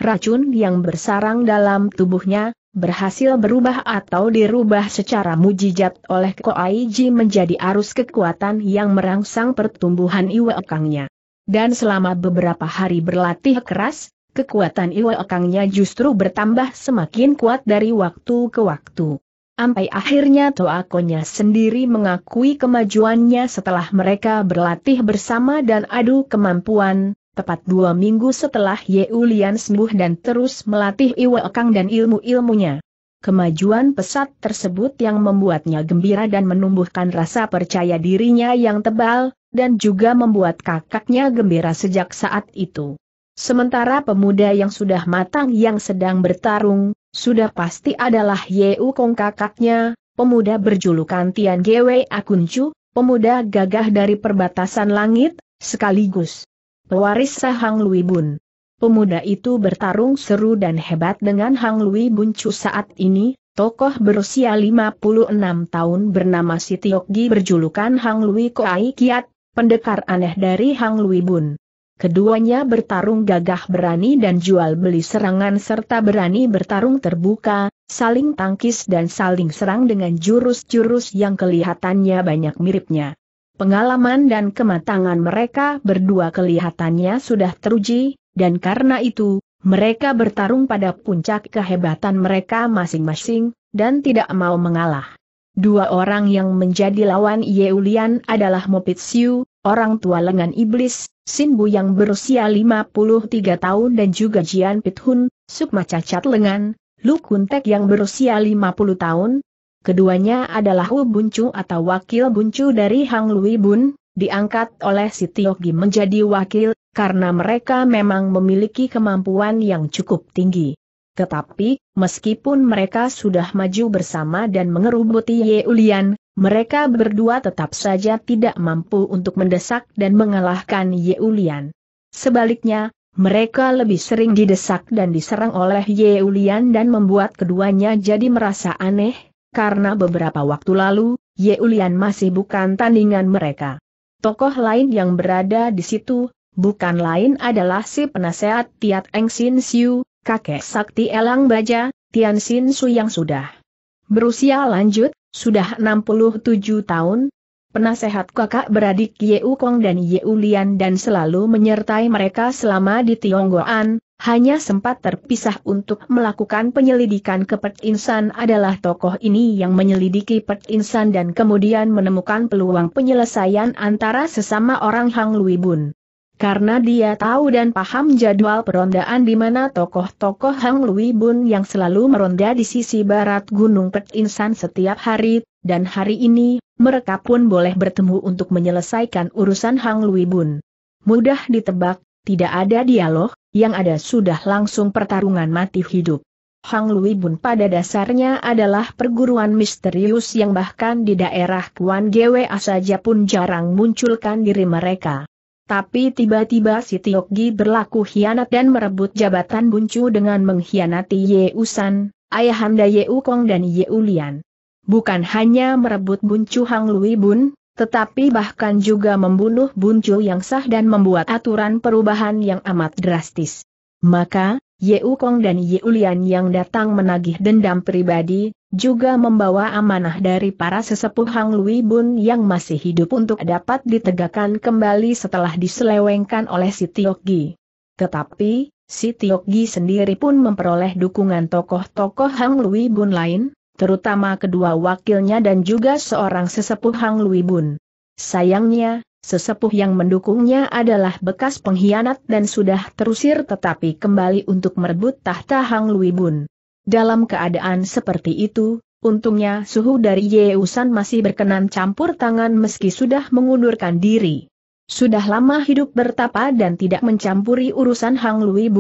Racun yang bersarang dalam tubuhnya, berhasil berubah atau dirubah secara mujizat oleh Koaiji menjadi arus kekuatan yang merangsang pertumbuhan Iwa Dan selama beberapa hari berlatih keras, kekuatan Iwa justru bertambah semakin kuat dari waktu ke waktu. Sampai akhirnya Toakonya sendiri mengakui kemajuannya setelah mereka berlatih bersama dan adu kemampuan, tepat dua minggu setelah Yeulian sembuh dan terus melatih Iwa dan ilmu-ilmunya. Kemajuan pesat tersebut yang membuatnya gembira dan menumbuhkan rasa percaya dirinya yang tebal, dan juga membuat kakaknya gembira sejak saat itu. Sementara pemuda yang sudah matang yang sedang bertarung, sudah pasti adalah Yeu Kong kakaknya, pemuda berjulukan Tian Gwe Akuncu, pemuda gagah dari perbatasan langit, sekaligus pewaris Sahang Lui Bun. Pemuda itu bertarung seru dan hebat dengan Hang Lui Buncu saat ini, tokoh berusia 56 tahun bernama Sitiokgi berjulukan Hang Lui Koai Kiat, pendekar aneh dari Hang Lui Bun. Keduanya bertarung gagah berani dan jual beli serangan serta berani bertarung terbuka, saling tangkis dan saling serang dengan jurus-jurus yang kelihatannya banyak miripnya. Pengalaman dan kematangan mereka berdua kelihatannya sudah teruji, dan karena itu, mereka bertarung pada puncak kehebatan mereka masing-masing, dan tidak mau mengalah. Dua orang yang menjadi lawan Yeulian adalah Mopitsiu orang tua lengan iblis, Sin Bu yang berusia 53 tahun dan juga Jian Pit Hun Sukma Cacat Lengan, Lu Kuntek yang berusia 50 tahun. Keduanya adalah Wu Buncu atau wakil Buncu dari Hang Lui Bun, diangkat oleh si Tiogi menjadi wakil, karena mereka memang memiliki kemampuan yang cukup tinggi. Tetapi, meskipun mereka sudah maju bersama dan mengerubuti Ye Ulian, mereka berdua tetap saja tidak mampu untuk mendesak dan mengalahkan Yeulian. Sebaliknya, mereka lebih sering didesak dan diserang oleh Yeulian dan membuat keduanya jadi merasa aneh, karena beberapa waktu lalu, Yeulian masih bukan tandingan mereka. Tokoh lain yang berada di situ, bukan lain adalah si penasehat Tiat Eng Sin Siu, kakek sakti Elang Baja, Tian Sin Su yang sudah berusia lanjut, sudah 67 tahun, penasehat kakak beradik Yeu Kong dan Yeu Lian dan selalu menyertai mereka selama di Tionggoan, hanya sempat terpisah untuk melakukan penyelidikan ke Pert Insan adalah tokoh ini yang menyelidiki Pert Insan dan kemudian menemukan peluang penyelesaian antara sesama orang Hang Lui Bun. Karena dia tahu dan paham jadwal perondaan di mana tokoh-tokoh Hang Lui Bun yang selalu meronda di sisi barat Gunung Pek Insan setiap hari, dan hari ini, mereka pun boleh bertemu untuk menyelesaikan urusan Hang Lui Bun. Mudah ditebak, tidak ada dialog, yang ada sudah langsung pertarungan mati hidup. Hang Lui Bun pada dasarnya adalah perguruan misterius yang bahkan di daerah Kuan Gwa saja pun jarang munculkan diri mereka. Tapi tiba-tiba si Tiokgi berlaku hianat dan merebut jabatan Buncu dengan mengkhianati Ye Usan, ayahanda Ye Ukong dan Ye Ulian. Bukan hanya merebut Buncu Hang Lui Bun, tetapi bahkan juga membunuh Buncu yang sah dan membuat aturan perubahan yang amat drastis. Maka, Ye Kong dan Ye Ulian yang datang menagih dendam pribadi, juga membawa amanah dari para sesepuh Hang Lui Bun yang masih hidup untuk dapat ditegakkan kembali setelah diselewengkan oleh si Tiok Gi. Tetapi, si Tiok Gi sendiri pun memperoleh dukungan tokoh-tokoh Hang Lui Bun lain, terutama kedua wakilnya dan juga seorang sesepuh Hang Lui Bun. Sayangnya, Sesepuh yang mendukungnya adalah bekas pengkhianat dan sudah terusir tetapi kembali untuk merebut tahta Hang Lui Dalam keadaan seperti itu, untungnya suhu dari Yeusan masih berkenan campur tangan meski sudah mengundurkan diri. Sudah lama hidup bertapa dan tidak mencampuri urusan Hang Lui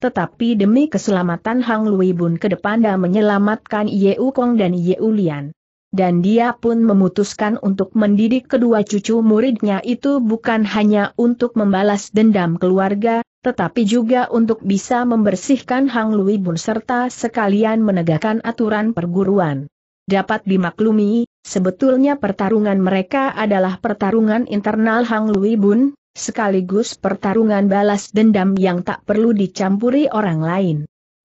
tetapi demi keselamatan Hang Lui Bun ke depan dan menyelamatkan Yeu Kong dan Yeu Lian dan dia pun memutuskan untuk mendidik kedua cucu muridnya itu bukan hanya untuk membalas dendam keluarga, tetapi juga untuk bisa membersihkan Hang Lui Bun serta sekalian menegakkan aturan perguruan. Dapat dimaklumi, sebetulnya pertarungan mereka adalah pertarungan internal Hang Lui Bun, sekaligus pertarungan balas dendam yang tak perlu dicampuri orang lain.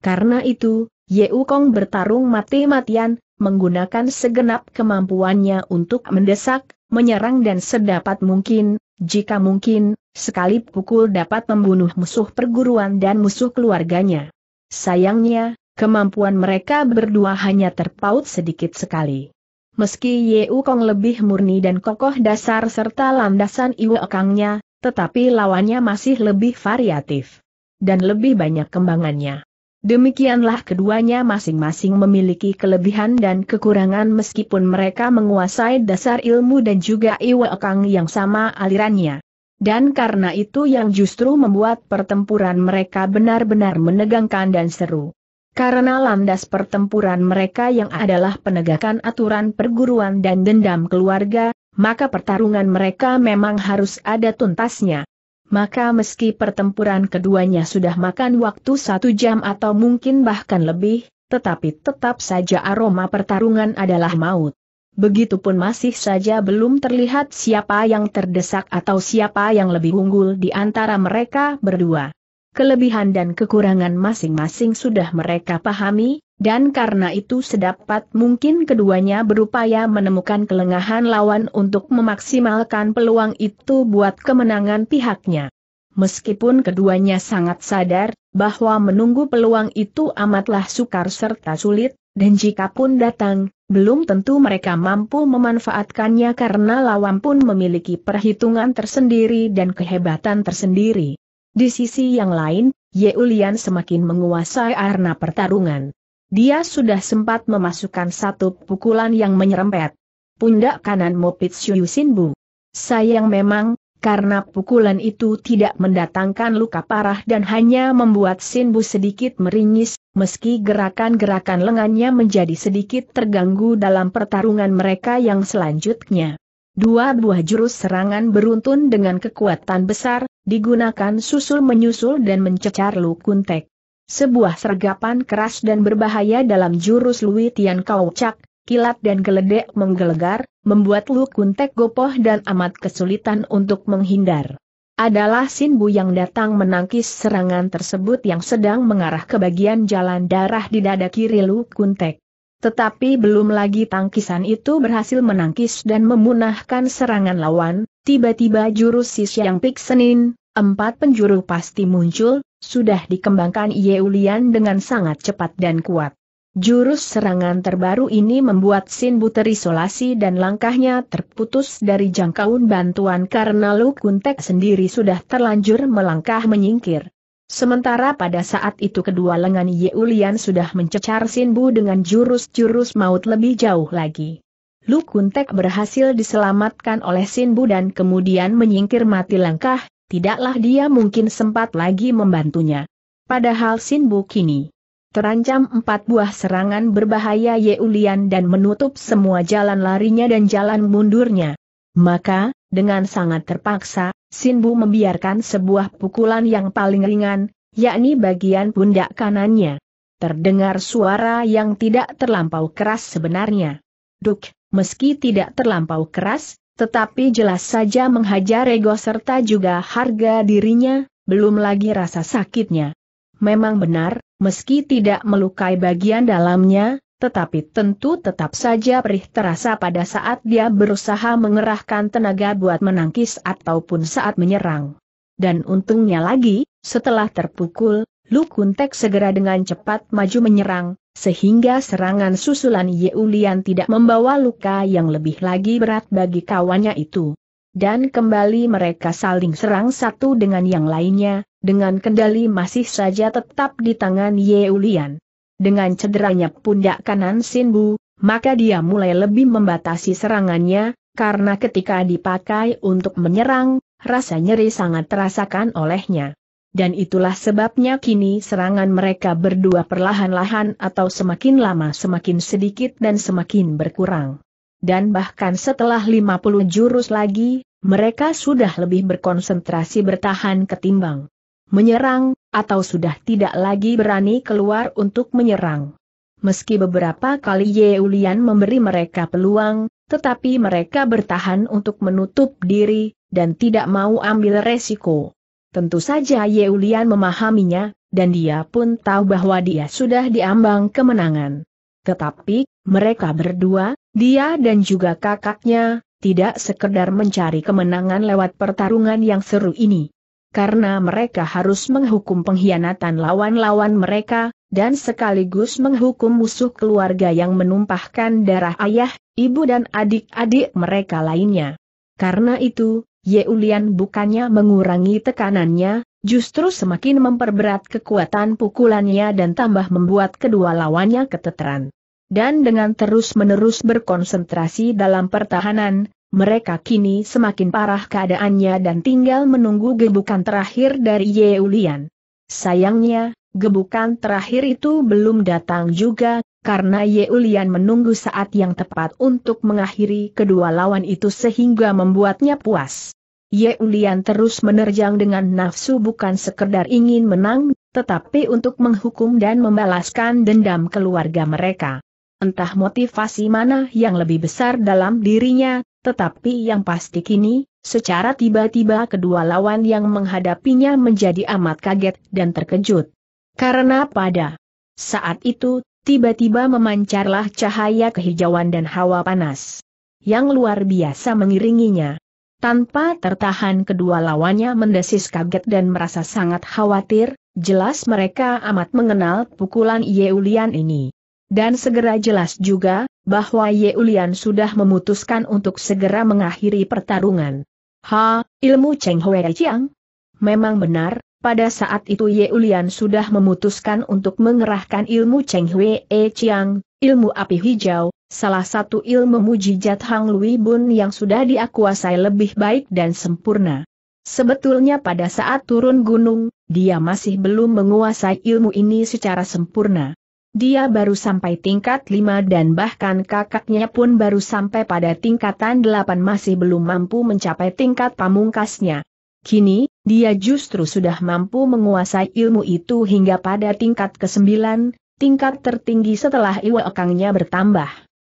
Karena itu, Yeu Kong bertarung mati-matian, menggunakan segenap kemampuannya untuk mendesak, menyerang dan sedapat mungkin, jika mungkin, sekali pukul dapat membunuh musuh perguruan dan musuh keluarganya. Sayangnya, kemampuan mereka berdua hanya terpaut sedikit sekali. Meski Ye Kong lebih murni dan kokoh dasar serta landasan Iwe Kangnya, tetapi lawannya masih lebih variatif. Dan lebih banyak kembangannya. Demikianlah keduanya masing-masing memiliki kelebihan dan kekurangan meskipun mereka menguasai dasar ilmu dan juga Iwa Kang yang sama alirannya. Dan karena itu yang justru membuat pertempuran mereka benar-benar menegangkan dan seru. Karena landas pertempuran mereka yang adalah penegakan aturan perguruan dan dendam keluarga, maka pertarungan mereka memang harus ada tuntasnya maka meski pertempuran keduanya sudah makan waktu satu jam atau mungkin bahkan lebih, tetapi tetap saja aroma pertarungan adalah maut. Begitupun masih saja belum terlihat siapa yang terdesak atau siapa yang lebih unggul di antara mereka berdua. Kelebihan dan kekurangan masing-masing sudah mereka pahami, dan karena itu sedapat mungkin keduanya berupaya menemukan kelengahan lawan untuk memaksimalkan peluang itu buat kemenangan pihaknya. Meskipun keduanya sangat sadar bahwa menunggu peluang itu amatlah sukar serta sulit, dan jika pun datang, belum tentu mereka mampu memanfaatkannya karena lawan pun memiliki perhitungan tersendiri dan kehebatan tersendiri. Di sisi yang lain, Yeulian semakin menguasai arena pertarungan. Dia sudah sempat memasukkan satu pukulan yang menyerempet. Pundak kanan Mopit Shinbu. Sayang memang, karena pukulan itu tidak mendatangkan luka parah dan hanya membuat Sinbu sedikit meringis, meski gerakan-gerakan lengannya menjadi sedikit terganggu dalam pertarungan mereka yang selanjutnya. Dua buah jurus serangan beruntun dengan kekuatan besar, digunakan susul-menyusul dan mencecar Kuntek. Sebuah sergapan keras dan berbahaya dalam jurus Lui Tian Kau Cak, kilat dan geledek menggelegar, membuat Lu Kuntek gopoh dan amat kesulitan untuk menghindar. Adalah Sin Bu yang datang menangkis serangan tersebut yang sedang mengarah ke bagian jalan darah di dada kiri Lu Kuntek. Tetapi belum lagi tangkisan itu berhasil menangkis dan memunahkan serangan lawan, tiba-tiba jurus si Siang Pik Senin, Empat penjuru pasti muncul, sudah dikembangkan Yeulian dengan sangat cepat dan kuat. Jurus serangan terbaru ini membuat Sinbu terisolasi dan langkahnya terputus dari jangkauan bantuan karena Lu Kuntek sendiri sudah terlanjur melangkah menyingkir. Sementara pada saat itu kedua lengan Yeulian sudah mencecar Sinbu dengan jurus-jurus maut lebih jauh lagi. Lu Kuntek berhasil diselamatkan oleh Sinbu dan kemudian menyingkir mati langkah, tidaklah dia mungkin sempat lagi membantunya. Padahal Sinbu kini terancam empat buah serangan berbahaya Ulian dan menutup semua jalan larinya dan jalan mundurnya. Maka, dengan sangat terpaksa, Sinbu membiarkan sebuah pukulan yang paling ringan, yakni bagian pundak kanannya. Terdengar suara yang tidak terlampau keras sebenarnya. Duk, meski tidak terlampau keras, tetapi jelas saja menghajar ego serta juga harga dirinya, belum lagi rasa sakitnya. Memang benar, meski tidak melukai bagian dalamnya, tetapi tentu tetap saja perih terasa pada saat dia berusaha mengerahkan tenaga buat menangkis ataupun saat menyerang. Dan untungnya lagi, setelah terpukul, Lu Kuntek segera dengan cepat maju menyerang, sehingga serangan susulan Ulian tidak membawa luka yang lebih lagi berat bagi kawannya itu. Dan kembali mereka saling serang satu dengan yang lainnya, dengan kendali masih saja tetap di tangan Ulian. Dengan cederanya pundak kanan Sinbu, maka dia mulai lebih membatasi serangannya, karena ketika dipakai untuk menyerang, rasa nyeri sangat terasakan olehnya dan itulah sebabnya kini serangan mereka berdua perlahan-lahan atau semakin lama semakin sedikit dan semakin berkurang. Dan bahkan setelah 50 jurus lagi, mereka sudah lebih berkonsentrasi bertahan ketimbang menyerang, atau sudah tidak lagi berani keluar untuk menyerang. Meski beberapa kali Yeulian memberi mereka peluang, tetapi mereka bertahan untuk menutup diri, dan tidak mau ambil resiko. Tentu saja Yeulian memahaminya, dan dia pun tahu bahwa dia sudah diambang kemenangan. Tetapi, mereka berdua, dia dan juga kakaknya, tidak sekedar mencari kemenangan lewat pertarungan yang seru ini. Karena mereka harus menghukum pengkhianatan lawan-lawan mereka, dan sekaligus menghukum musuh keluarga yang menumpahkan darah ayah, ibu dan adik-adik mereka lainnya. Karena itu, Yeulian bukannya mengurangi tekanannya, justru semakin memperberat kekuatan pukulannya dan tambah membuat kedua lawannya keteteran. Dan dengan terus-menerus berkonsentrasi dalam pertahanan, mereka kini semakin parah keadaannya dan tinggal menunggu gebukan terakhir dari Yeulian. Sayangnya, gebukan terakhir itu belum datang juga, karena Ye Ulian menunggu saat yang tepat untuk mengakhiri kedua lawan itu sehingga membuatnya puas. Ye Ulian terus menerjang dengan nafsu bukan sekedar ingin menang, tetapi untuk menghukum dan membalaskan dendam keluarga mereka. Entah motivasi mana yang lebih besar dalam dirinya, tetapi yang pasti kini, secara tiba-tiba kedua lawan yang menghadapinya menjadi amat kaget dan terkejut. Karena pada saat itu, tiba-tiba memancarlah cahaya kehijauan dan hawa panas. Yang luar biasa mengiringinya. Tanpa tertahan kedua lawannya mendesis kaget dan merasa sangat khawatir, jelas mereka amat mengenal pukulan Yeulian ini. Dan segera jelas juga, bahwa Yeulian sudah memutuskan untuk segera mengakhiri pertarungan. Ha, ilmu Cheng Hwe Chiang? Memang benar, pada saat itu Ye Ulian sudah memutuskan untuk mengerahkan ilmu Cheng Hui E Chiang, ilmu api hijau, salah satu ilmu mujizat Hang Lui Bun yang sudah dia lebih baik dan sempurna. Sebetulnya pada saat turun gunung, dia masih belum menguasai ilmu ini secara sempurna. Dia baru sampai tingkat 5 dan bahkan kakaknya pun baru sampai pada tingkatan 8 masih belum mampu mencapai tingkat pamungkasnya. Kini, dia justru sudah mampu menguasai ilmu itu hingga pada tingkat ke-9, tingkat tertinggi setelah iwa ekangnya bertambah.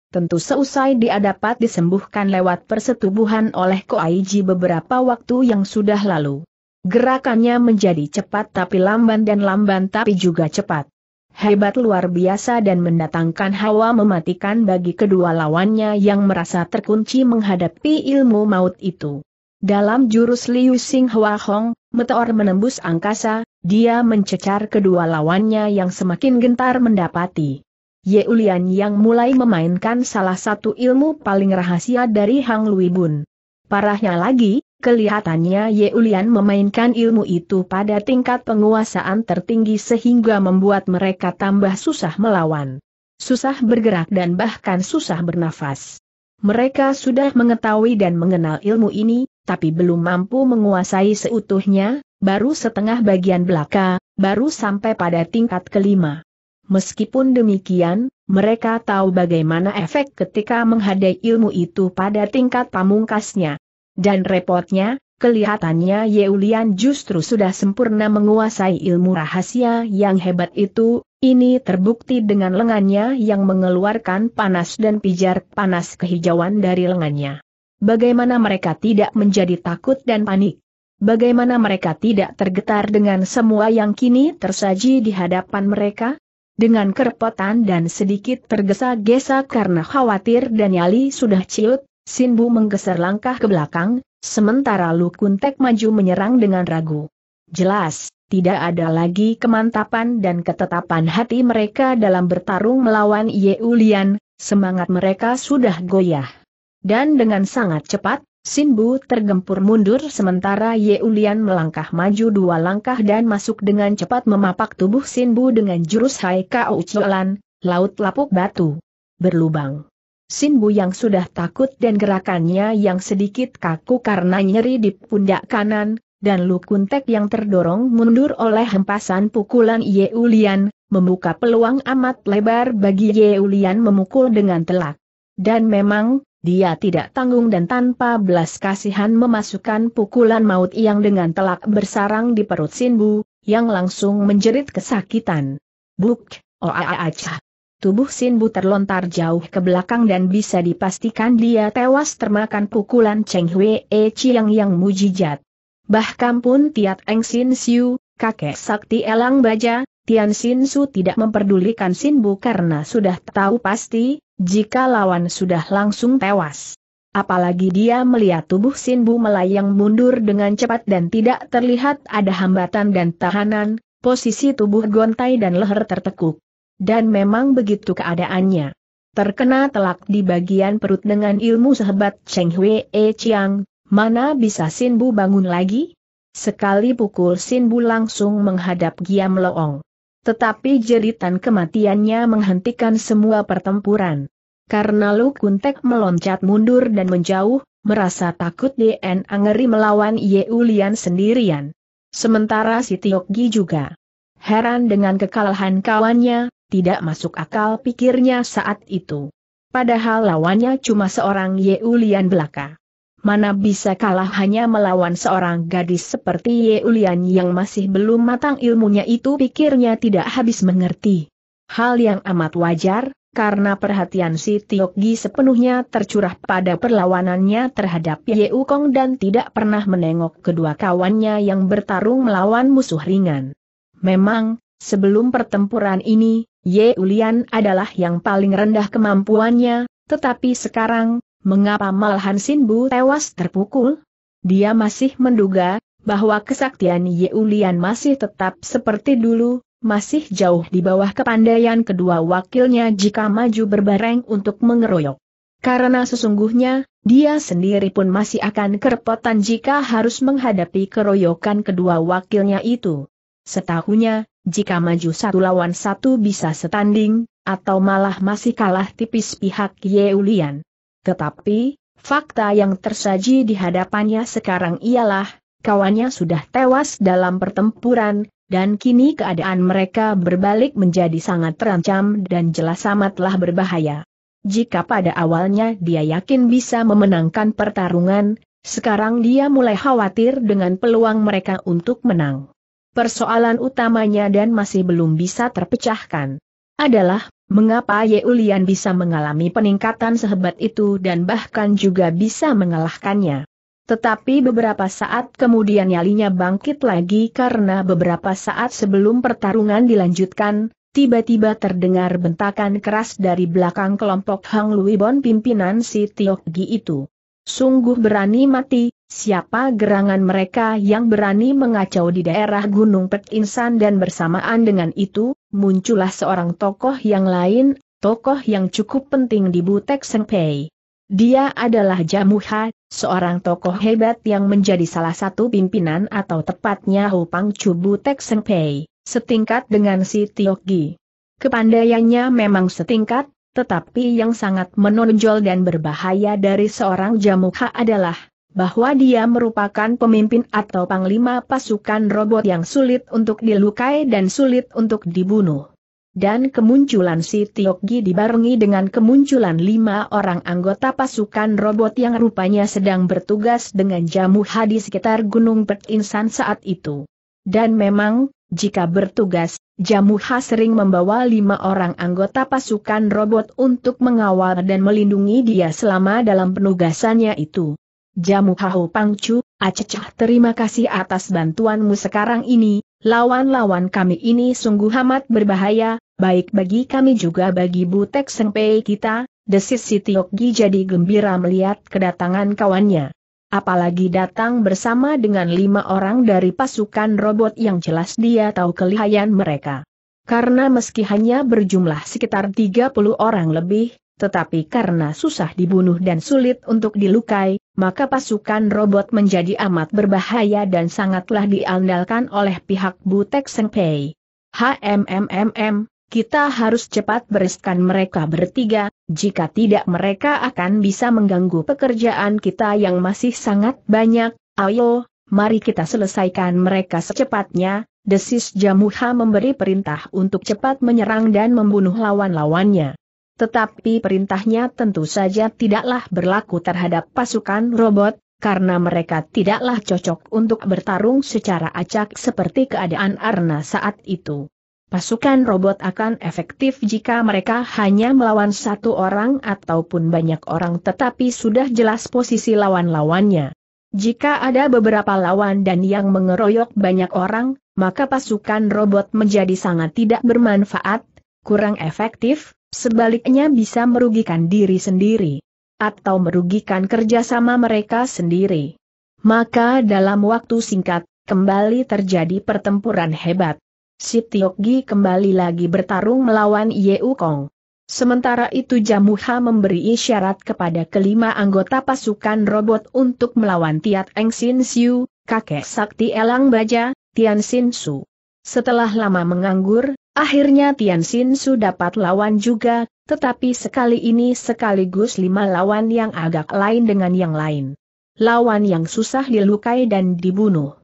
Tentu seusai dia dapat disembuhkan lewat persetubuhan oleh Koaiji beberapa waktu yang sudah lalu. Gerakannya menjadi cepat tapi lamban dan lamban tapi juga cepat. Hebat luar biasa dan mendatangkan hawa mematikan bagi kedua lawannya yang merasa terkunci menghadapi ilmu maut itu. Dalam jurus Liu Sing Hua Hong, meteor menembus angkasa, dia mencecar kedua lawannya yang semakin gentar mendapati. Ye Ulian yang mulai memainkan salah satu ilmu paling rahasia dari Hang Lui Bun. Parahnya lagi, kelihatannya Ye Ulian memainkan ilmu itu pada tingkat penguasaan tertinggi sehingga membuat mereka tambah susah melawan susah bergerak dan bahkan susah bernafas. Mereka sudah mengetahui dan mengenal ilmu ini, tapi belum mampu menguasai seutuhnya, baru setengah bagian belaka, baru sampai pada tingkat kelima. Meskipun demikian, mereka tahu bagaimana efek ketika menghadai ilmu itu pada tingkat pamungkasnya. Dan repotnya, kelihatannya Yeulian justru sudah sempurna menguasai ilmu rahasia yang hebat itu, ini terbukti dengan lengannya yang mengeluarkan panas dan pijar panas kehijauan dari lengannya. Bagaimana mereka tidak menjadi takut dan panik? Bagaimana mereka tidak tergetar dengan semua yang kini tersaji di hadapan mereka? Dengan kerepotan dan sedikit tergesa-gesa karena khawatir dan nyali sudah ciut, Sinbu menggeser langkah ke belakang, sementara Kuntek maju menyerang dengan ragu. Jelas, tidak ada lagi kemantapan dan ketetapan hati mereka dalam bertarung melawan Yeulian, semangat mereka sudah goyah. Dan dengan sangat cepat, Sinbu tergempur mundur sementara Ye Ulian melangkah maju dua langkah dan masuk dengan cepat memapak tubuh Sinbu dengan jurus Hai Kao Chulan, laut lapuk batu. Berlubang. Sinbu yang sudah takut dan gerakannya yang sedikit kaku karena nyeri di pundak kanan, dan Kuntek yang terdorong mundur oleh hempasan pukulan Ye Ulian, membuka peluang amat lebar bagi Ye Ulian memukul dengan telak. Dan memang, dia tidak tanggung dan tanpa belas kasihan memasukkan pukulan maut yang dengan telak bersarang di perut Sinbu, yang langsung menjerit kesakitan. Buk, aca. Tubuh Sinbu terlontar jauh ke belakang dan bisa dipastikan dia tewas termakan pukulan Cheng E Chiang yang mujijat. Bahkan pun Tiat Eng Sin Siu, kakek sakti elang baja, Tian Xin Su tidak memperdulikan Sin Bu karena sudah tahu pasti, jika lawan sudah langsung tewas. Apalagi dia melihat tubuh Sin Bu melayang mundur dengan cepat dan tidak terlihat ada hambatan dan tahanan, posisi tubuh gontai dan leher tertekuk. Dan memang begitu keadaannya. Terkena telak di bagian perut dengan ilmu sehebat Cheng Hui E Chiang, mana bisa Sin Bu bangun lagi? Sekali pukul Sin Bu langsung menghadap Giam Loong. Tetapi jeritan kematiannya menghentikan semua pertempuran. Karena Lu Kuntek meloncat mundur dan menjauh, merasa takut DN Angeri melawan Yeulian sendirian. Sementara si Tiokgi juga heran dengan kekalahan kawannya, tidak masuk akal pikirnya saat itu. Padahal lawannya cuma seorang Yeulian belaka mana bisa kalah hanya melawan seorang gadis seperti Ye Ulian yang masih belum matang ilmunya itu pikirnya tidak habis mengerti. Hal yang amat wajar, karena perhatian si Tiok Gi sepenuhnya tercurah pada perlawanannya terhadap Ye Ukong dan tidak pernah menengok kedua kawannya yang bertarung melawan musuh ringan. Memang, sebelum pertempuran ini, Ye Ulian adalah yang paling rendah kemampuannya, tetapi sekarang, mengapa malahan Sinbu tewas terpukul? Dia masih menduga, bahwa kesaktian Yeulian masih tetap seperti dulu, masih jauh di bawah kepandaian kedua wakilnya jika maju berbareng untuk mengeroyok. Karena sesungguhnya, dia sendiri pun masih akan kerepotan jika harus menghadapi keroyokan kedua wakilnya itu. Setahunya, jika maju satu lawan satu bisa setanding, atau malah masih kalah tipis pihak Yeulian. Tetapi, fakta yang tersaji di hadapannya sekarang ialah, kawannya sudah tewas dalam pertempuran, dan kini keadaan mereka berbalik menjadi sangat terancam dan jelas amatlah berbahaya. Jika pada awalnya dia yakin bisa memenangkan pertarungan, sekarang dia mulai khawatir dengan peluang mereka untuk menang. Persoalan utamanya dan masih belum bisa terpecahkan adalah Mengapa Ulian bisa mengalami peningkatan sehebat itu dan bahkan juga bisa mengalahkannya? Tetapi beberapa saat kemudian nyalinya bangkit lagi karena beberapa saat sebelum pertarungan dilanjutkan, tiba-tiba terdengar bentakan keras dari belakang kelompok Hang Bon pimpinan si Tiok Gi itu. Sungguh berani mati, siapa gerangan mereka yang berani mengacau di daerah Gunung Pet Insan dan bersamaan dengan itu, muncullah seorang tokoh yang lain, tokoh yang cukup penting di Butek Sengpei. Dia adalah Jamuha, seorang tokoh hebat yang menjadi salah satu pimpinan atau tepatnya Hupang Cubu Butek Sengpei, setingkat dengan si Gi. Kepandaiannya memang setingkat, tetapi yang sangat menonjol dan berbahaya dari seorang Jamukha adalah, bahwa dia merupakan pemimpin atau panglima pasukan robot yang sulit untuk dilukai dan sulit untuk dibunuh. Dan kemunculan si Tiokgi dibarengi dengan kemunculan lima orang anggota pasukan robot yang rupanya sedang bertugas dengan Jamukha di sekitar Gunung Pertinsan saat itu. Dan memang, jika bertugas, Jamuha sering membawa lima orang anggota pasukan robot untuk mengawal dan melindungi dia selama dalam penugasannya itu. Jamuha Ho Pangcu, Acecah terima kasih atas bantuanmu sekarang ini, lawan-lawan kami ini sungguh amat berbahaya, baik bagi kami juga bagi Butek Sengpei kita, desis si Tiokgi jadi gembira melihat kedatangan kawannya. Apalagi datang bersama dengan lima orang dari pasukan robot yang jelas dia tahu kelihayan mereka. Karena meski hanya berjumlah sekitar 30 orang lebih, tetapi karena susah dibunuh dan sulit untuk dilukai, maka pasukan robot menjadi amat berbahaya dan sangatlah diandalkan oleh pihak Butek Sengpei. HMMMM, kita harus cepat bereskan mereka bertiga, jika tidak mereka akan bisa mengganggu pekerjaan kita yang masih sangat banyak, ayo, mari kita selesaikan mereka secepatnya, desis Jamuha memberi perintah untuk cepat menyerang dan membunuh lawan-lawannya. Tetapi perintahnya tentu saja tidaklah berlaku terhadap pasukan robot, karena mereka tidaklah cocok untuk bertarung secara acak seperti keadaan Arna saat itu. Pasukan robot akan efektif jika mereka hanya melawan satu orang ataupun banyak orang tetapi sudah jelas posisi lawan-lawannya. Jika ada beberapa lawan dan yang mengeroyok banyak orang, maka pasukan robot menjadi sangat tidak bermanfaat, kurang efektif, sebaliknya bisa merugikan diri sendiri. Atau merugikan kerjasama mereka sendiri. Maka dalam waktu singkat, kembali terjadi pertempuran hebat. Tiok Gi kembali lagi bertarung melawan Yeu Kong. Sementara itu Jamuha memberi isyarat kepada kelima anggota pasukan robot untuk melawan Tiat Eng Sin Siu, kakek sakti Elang Baja, Tian Sin Su. Setelah lama menganggur, akhirnya Tian Sin Su dapat lawan juga, tetapi sekali ini sekaligus lima lawan yang agak lain dengan yang lain. Lawan yang susah dilukai dan dibunuh.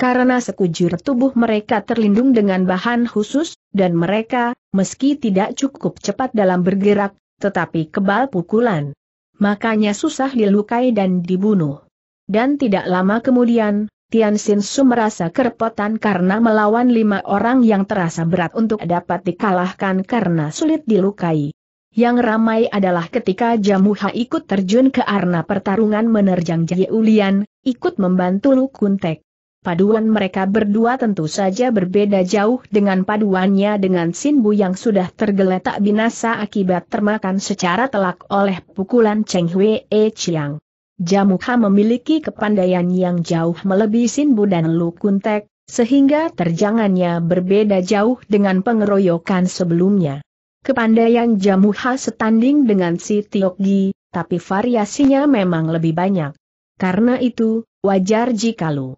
Karena sekujur tubuh mereka terlindung dengan bahan khusus, dan mereka, meski tidak cukup cepat dalam bergerak, tetapi kebal pukulan. Makanya susah dilukai dan dibunuh. Dan tidak lama kemudian, Tian Xin Su merasa kerepotan karena melawan lima orang yang terasa berat untuk dapat dikalahkan karena sulit dilukai. Yang ramai adalah ketika Jamuha ikut terjun ke arena pertarungan menerjang Jie Ulian, ikut membantu Lu Kuntek. Paduan mereka berdua tentu saja berbeda jauh dengan paduannya dengan Sinbu yang sudah tergeletak binasa akibat termakan secara telak oleh pukulan Cheng Hui E Chiang. Jamukha memiliki kepandaian yang jauh melebihi Sinbu dan Lu Kuntek, sehingga terjangannya berbeda jauh dengan pengeroyokan sebelumnya. Kepandaian Jamukha setanding dengan si Tiok tapi variasinya memang lebih banyak. Karena itu, wajar jika lu.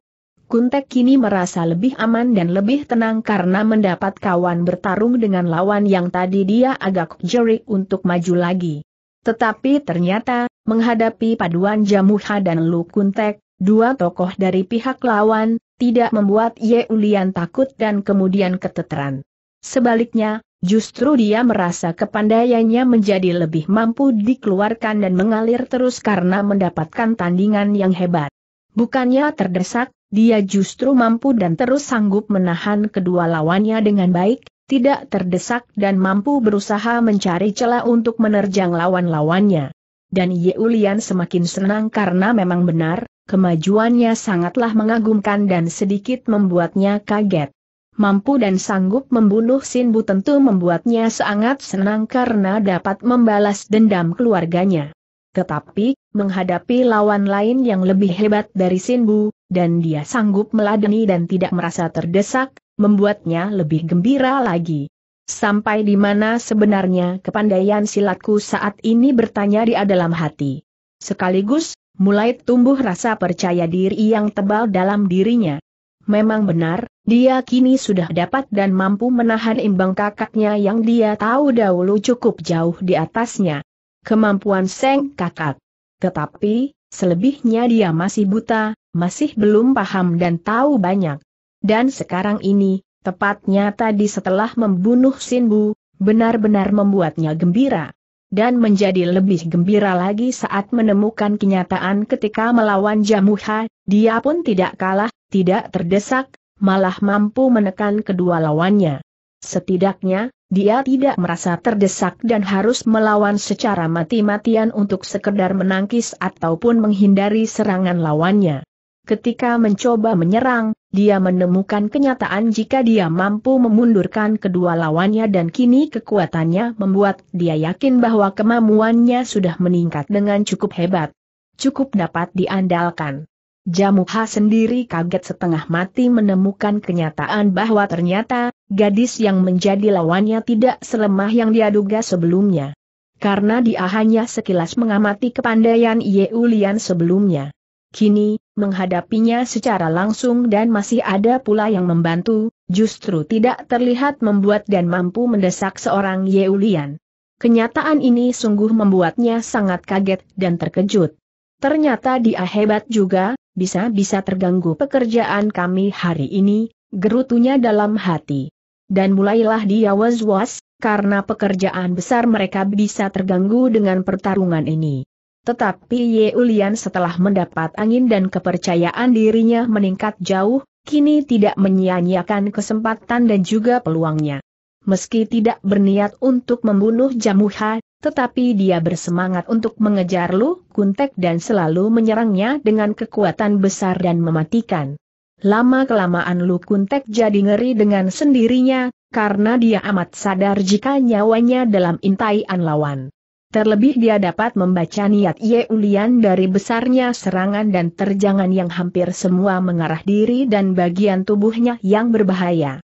Kuntek kini merasa lebih aman dan lebih tenang karena mendapat kawan bertarung dengan lawan yang tadi dia agak jerik untuk maju lagi. Tetapi ternyata, menghadapi paduan Jamuha dan Lu Kuntek, dua tokoh dari pihak lawan, tidak membuat Ye Ulian takut dan kemudian keteteran. Sebaliknya, justru dia merasa kepandaiannya menjadi lebih mampu dikeluarkan dan mengalir terus karena mendapatkan tandingan yang hebat. Bukannya terdesak, dia justru mampu dan terus sanggup menahan kedua lawannya dengan baik, tidak terdesak dan mampu berusaha mencari celah untuk menerjang lawan-lawannya. Dan Ulian semakin senang karena memang benar, kemajuannya sangatlah mengagumkan dan sedikit membuatnya kaget. Mampu dan sanggup membunuh Sinbu tentu membuatnya sangat senang karena dapat membalas dendam keluarganya. Tetapi, menghadapi lawan lain yang lebih hebat dari Sinbu, dan dia sanggup meladeni dan tidak merasa terdesak, membuatnya lebih gembira lagi. Sampai di mana sebenarnya kepandaian silatku saat ini bertanya di dalam hati. Sekaligus, mulai tumbuh rasa percaya diri yang tebal dalam dirinya. Memang benar, dia kini sudah dapat dan mampu menahan imbang kakaknya yang dia tahu dahulu cukup jauh di atasnya kemampuan Seng Kakak. Tetapi, selebihnya dia masih buta, masih belum paham dan tahu banyak. Dan sekarang ini, tepatnya tadi setelah membunuh Sinbu, benar-benar membuatnya gembira. Dan menjadi lebih gembira lagi saat menemukan kenyataan ketika melawan Jamuha, dia pun tidak kalah, tidak terdesak, malah mampu menekan kedua lawannya. Setidaknya, dia tidak merasa terdesak dan harus melawan secara mati-matian untuk sekedar menangkis ataupun menghindari serangan lawannya. Ketika mencoba menyerang, dia menemukan kenyataan jika dia mampu memundurkan kedua lawannya dan kini kekuatannya membuat dia yakin bahwa kemampuannya sudah meningkat dengan cukup hebat. Cukup dapat diandalkan. Jamuha sendiri kaget setengah mati menemukan kenyataan bahwa ternyata, gadis yang menjadi lawannya tidak selemah yang dia duga sebelumnya. Karena dia hanya sekilas mengamati kepandaian Yeulian sebelumnya. Kini, menghadapinya secara langsung dan masih ada pula yang membantu, justru tidak terlihat membuat dan mampu mendesak seorang Yeulian. Kenyataan ini sungguh membuatnya sangat kaget dan terkejut. Ternyata dia hebat juga, bisa-bisa terganggu pekerjaan kami hari ini, gerutunya dalam hati. Dan mulailah dia was-was, karena pekerjaan besar mereka bisa terganggu dengan pertarungan ini. Tetapi Ulian setelah mendapat angin dan kepercayaan dirinya meningkat jauh, kini tidak menyia-nyiakan kesempatan dan juga peluangnya. Meski tidak berniat untuk membunuh Jamuha, tetapi dia bersemangat untuk mengejar Lu Kuntek dan selalu menyerangnya dengan kekuatan besar dan mematikan. Lama-kelamaan Lu Kuntek jadi ngeri dengan sendirinya, karena dia amat sadar jika nyawanya dalam intaian lawan. Terlebih dia dapat membaca niat Ye Ulian dari besarnya serangan dan terjangan yang hampir semua mengarah diri dan bagian tubuhnya yang berbahaya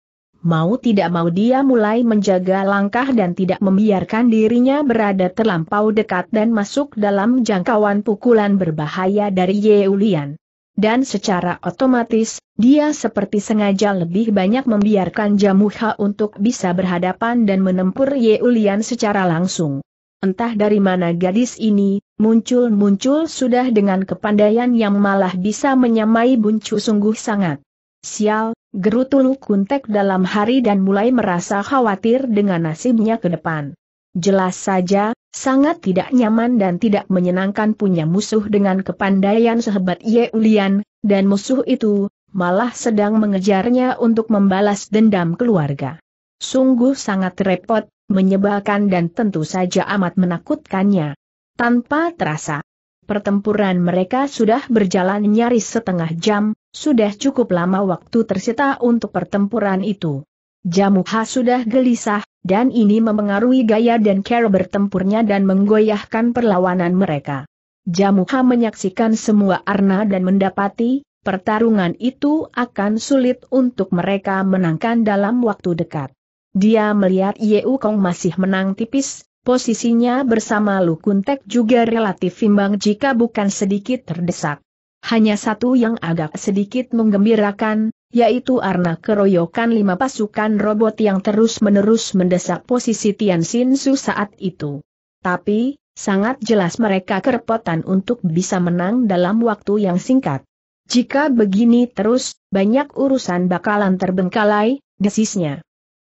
mau tidak mau dia mulai menjaga langkah dan tidak membiarkan dirinya berada terlampau dekat dan masuk dalam jangkauan pukulan berbahaya dari Yeulian. Dan secara otomatis, dia seperti sengaja lebih banyak membiarkan Jamuha untuk bisa berhadapan dan menempur Yeulian secara langsung. Entah dari mana gadis ini, muncul-muncul sudah dengan kepandaian yang malah bisa menyamai buncu sungguh sangat. Sial, gerutulu kuntek dalam hari dan mulai merasa khawatir dengan nasibnya ke depan. Jelas saja, sangat tidak nyaman dan tidak menyenangkan punya musuh dengan kepandaian sehebat Ye Ulian, dan musuh itu, malah sedang mengejarnya untuk membalas dendam keluarga. Sungguh sangat repot, menyebalkan dan tentu saja amat menakutkannya. Tanpa terasa, Pertempuran mereka sudah berjalan nyaris setengah jam, sudah cukup lama waktu tersita untuk pertempuran itu. Jamuha sudah gelisah, dan ini memengaruhi gaya dan cara bertempurnya dan menggoyahkan perlawanan mereka. Jamuha menyaksikan semua arna dan mendapati, pertarungan itu akan sulit untuk mereka menangkan dalam waktu dekat. Dia melihat Yeu Kong masih menang tipis, posisinya bersama Lukuntek juga relatif imbang jika bukan sedikit terdesak. Hanya satu yang agak sedikit menggembirakan, yaitu Arna keroyokan lima pasukan robot yang terus-menerus mendesak posisi Tian Xinsu saat itu. Tapi, sangat jelas mereka kerepotan untuk bisa menang dalam waktu yang singkat. Jika begini terus, banyak urusan bakalan terbengkalai, desisnya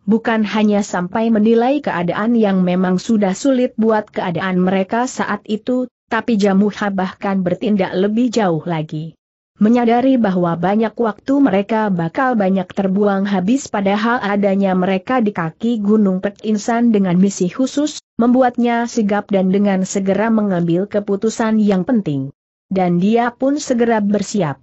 bukan hanya sampai menilai keadaan yang memang sudah sulit buat keadaan mereka saat itu, tapi Jamuha bahkan bertindak lebih jauh lagi. Menyadari bahwa banyak waktu mereka bakal banyak terbuang habis padahal adanya mereka di kaki Gunung Pek Insan dengan misi khusus, membuatnya sigap dan dengan segera mengambil keputusan yang penting. Dan dia pun segera bersiap.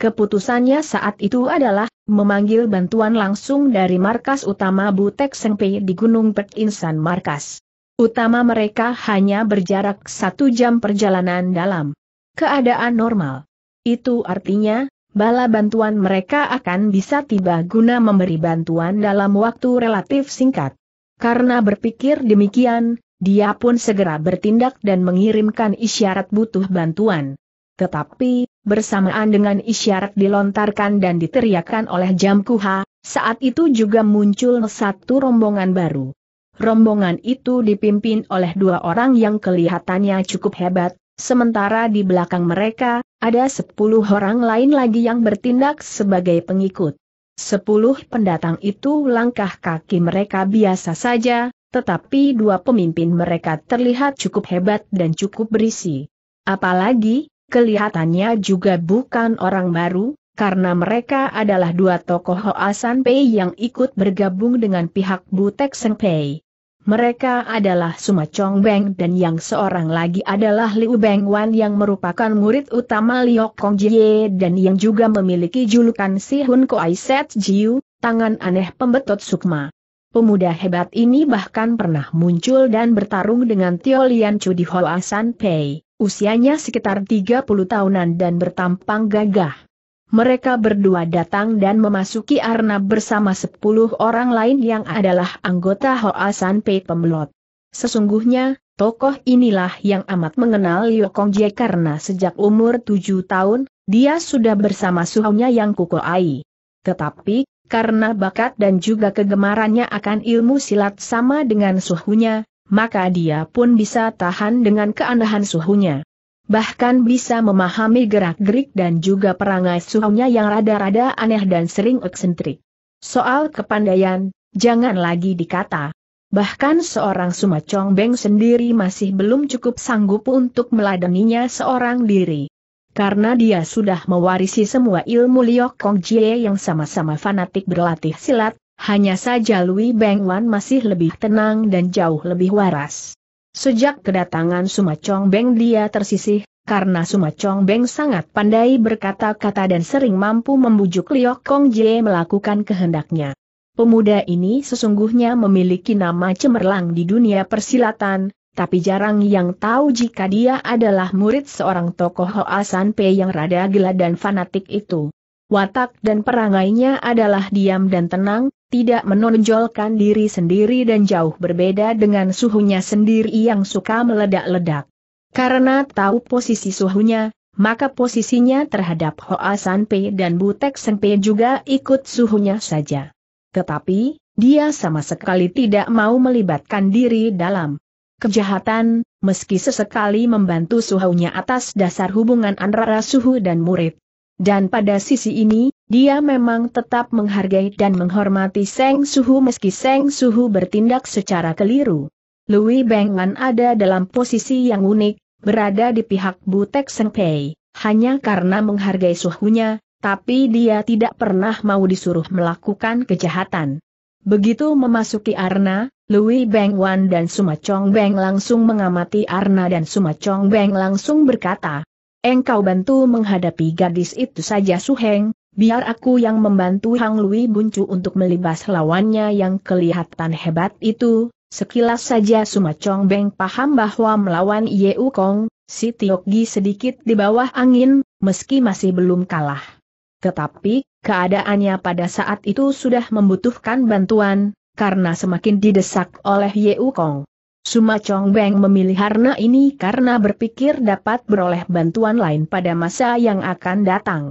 Keputusannya saat itu adalah, memanggil bantuan langsung dari markas utama Butek Sengpe di Gunung Pek Insan Markas. Utama mereka hanya berjarak satu jam perjalanan dalam keadaan normal. Itu artinya, bala bantuan mereka akan bisa tiba guna memberi bantuan dalam waktu relatif singkat. Karena berpikir demikian, dia pun segera bertindak dan mengirimkan isyarat butuh bantuan. Tetapi, bersamaan dengan isyarat dilontarkan dan diteriakkan oleh Jamkuha, saat itu juga muncul satu rombongan baru. Rombongan itu dipimpin oleh dua orang yang kelihatannya cukup hebat, sementara di belakang mereka, ada sepuluh orang lain lagi yang bertindak sebagai pengikut. Sepuluh pendatang itu langkah kaki mereka biasa saja, tetapi dua pemimpin mereka terlihat cukup hebat dan cukup berisi. Apalagi, Kelihatannya juga bukan orang baru, karena mereka adalah dua tokoh Hoa ah San Pei yang ikut bergabung dengan pihak Butek Seng Pei. Mereka adalah Suma Chong Beng dan yang seorang lagi adalah Liu Beng Wan yang merupakan murid utama Liu Kong Jie dan yang juga memiliki julukan Si Hun Koai Set Jiu, tangan aneh pembetot sukma. Pemuda hebat ini bahkan pernah muncul dan bertarung dengan Tio Lian Chu di Hoa ah San Pei. Usianya sekitar 30 tahunan dan bertampang gagah. Mereka berdua datang dan memasuki Arna bersama 10 orang lain yang adalah anggota Hoasan Pei Pemelot. Sesungguhnya, tokoh inilah yang amat mengenal Liu Kongjie karena sejak umur 7 tahun, dia sudah bersama suhunya yang kukuai. Tetapi, karena bakat dan juga kegemarannya akan ilmu silat sama dengan suhunya, maka dia pun bisa tahan dengan keanehan suhunya. Bahkan bisa memahami gerak-gerik dan juga perangai suhunya yang rada-rada aneh dan sering eksentrik. Soal kepandaian, jangan lagi dikata. Bahkan seorang Sumacong Beng sendiri masih belum cukup sanggup untuk meladeninya seorang diri. Karena dia sudah mewarisi semua ilmu Liok Kong Jie yang sama-sama fanatik berlatih silat, hanya saja Lui Beng Wan masih lebih tenang dan jauh lebih waras. Sejak kedatangan Sumacong Beng dia tersisih, karena Sumacong Beng sangat pandai berkata-kata dan sering mampu membujuk Liok Kong Jie melakukan kehendaknya. Pemuda ini sesungguhnya memiliki nama cemerlang di dunia persilatan, tapi jarang yang tahu jika dia adalah murid seorang tokoh Hoa San Pei yang rada gila dan fanatik itu. Watak dan perangainya adalah diam dan tenang, tidak menonjolkan diri sendiri dan jauh berbeda dengan suhunya sendiri yang suka meledak-ledak. Karena tahu posisi suhunya, maka posisinya terhadap Hoa Sanpe dan Butek Senpe juga ikut suhunya saja. Tetapi, dia sama sekali tidak mau melibatkan diri dalam kejahatan, meski sesekali membantu suhunya atas dasar hubungan antara suhu dan murid. Dan pada sisi ini, dia memang tetap menghargai dan menghormati Seng Suhu meski Seng Suhu bertindak secara keliru. Louis Bengan ada dalam posisi yang unik, berada di pihak Butek Seng Pei, hanya karena menghargai suhunya, tapi dia tidak pernah mau disuruh melakukan kejahatan. Begitu memasuki Arna, Louis Wan dan Sumacong Beng langsung mengamati Arna dan Sumacong Beng langsung berkata, Engkau bantu menghadapi gadis itu saja Suheng, biar aku yang membantu Hang Lui Buncu untuk melibas lawannya yang kelihatan hebat itu. Sekilas saja Suma Chong Beng paham bahwa melawan U Kong, si Tiok Gi sedikit di bawah angin, meski masih belum kalah. Tetapi, keadaannya pada saat itu sudah membutuhkan bantuan, karena semakin didesak oleh U Kong. Suma Chong Beng memilih harna ini karena berpikir dapat beroleh bantuan lain pada masa yang akan datang.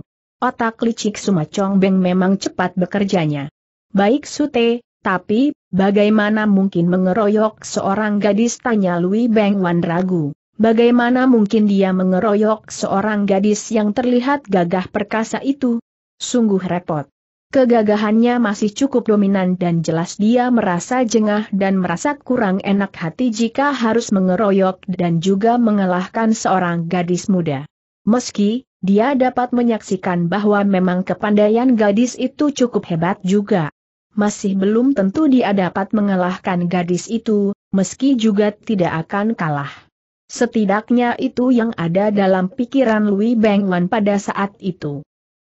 Otak licik Suma Chong Beng memang cepat bekerjanya. Baik Sute, tapi, bagaimana mungkin mengeroyok seorang gadis tanya Lui Beng Wan ragu. Bagaimana mungkin dia mengeroyok seorang gadis yang terlihat gagah perkasa itu? Sungguh repot. Kegagahannya masih cukup dominan dan jelas dia merasa jengah dan merasa kurang enak hati jika harus mengeroyok dan juga mengalahkan seorang gadis muda. Meski, dia dapat menyaksikan bahwa memang kepandaian gadis itu cukup hebat juga. Masih belum tentu dia dapat mengalahkan gadis itu, meski juga tidak akan kalah. Setidaknya itu yang ada dalam pikiran Louis Bengwan pada saat itu.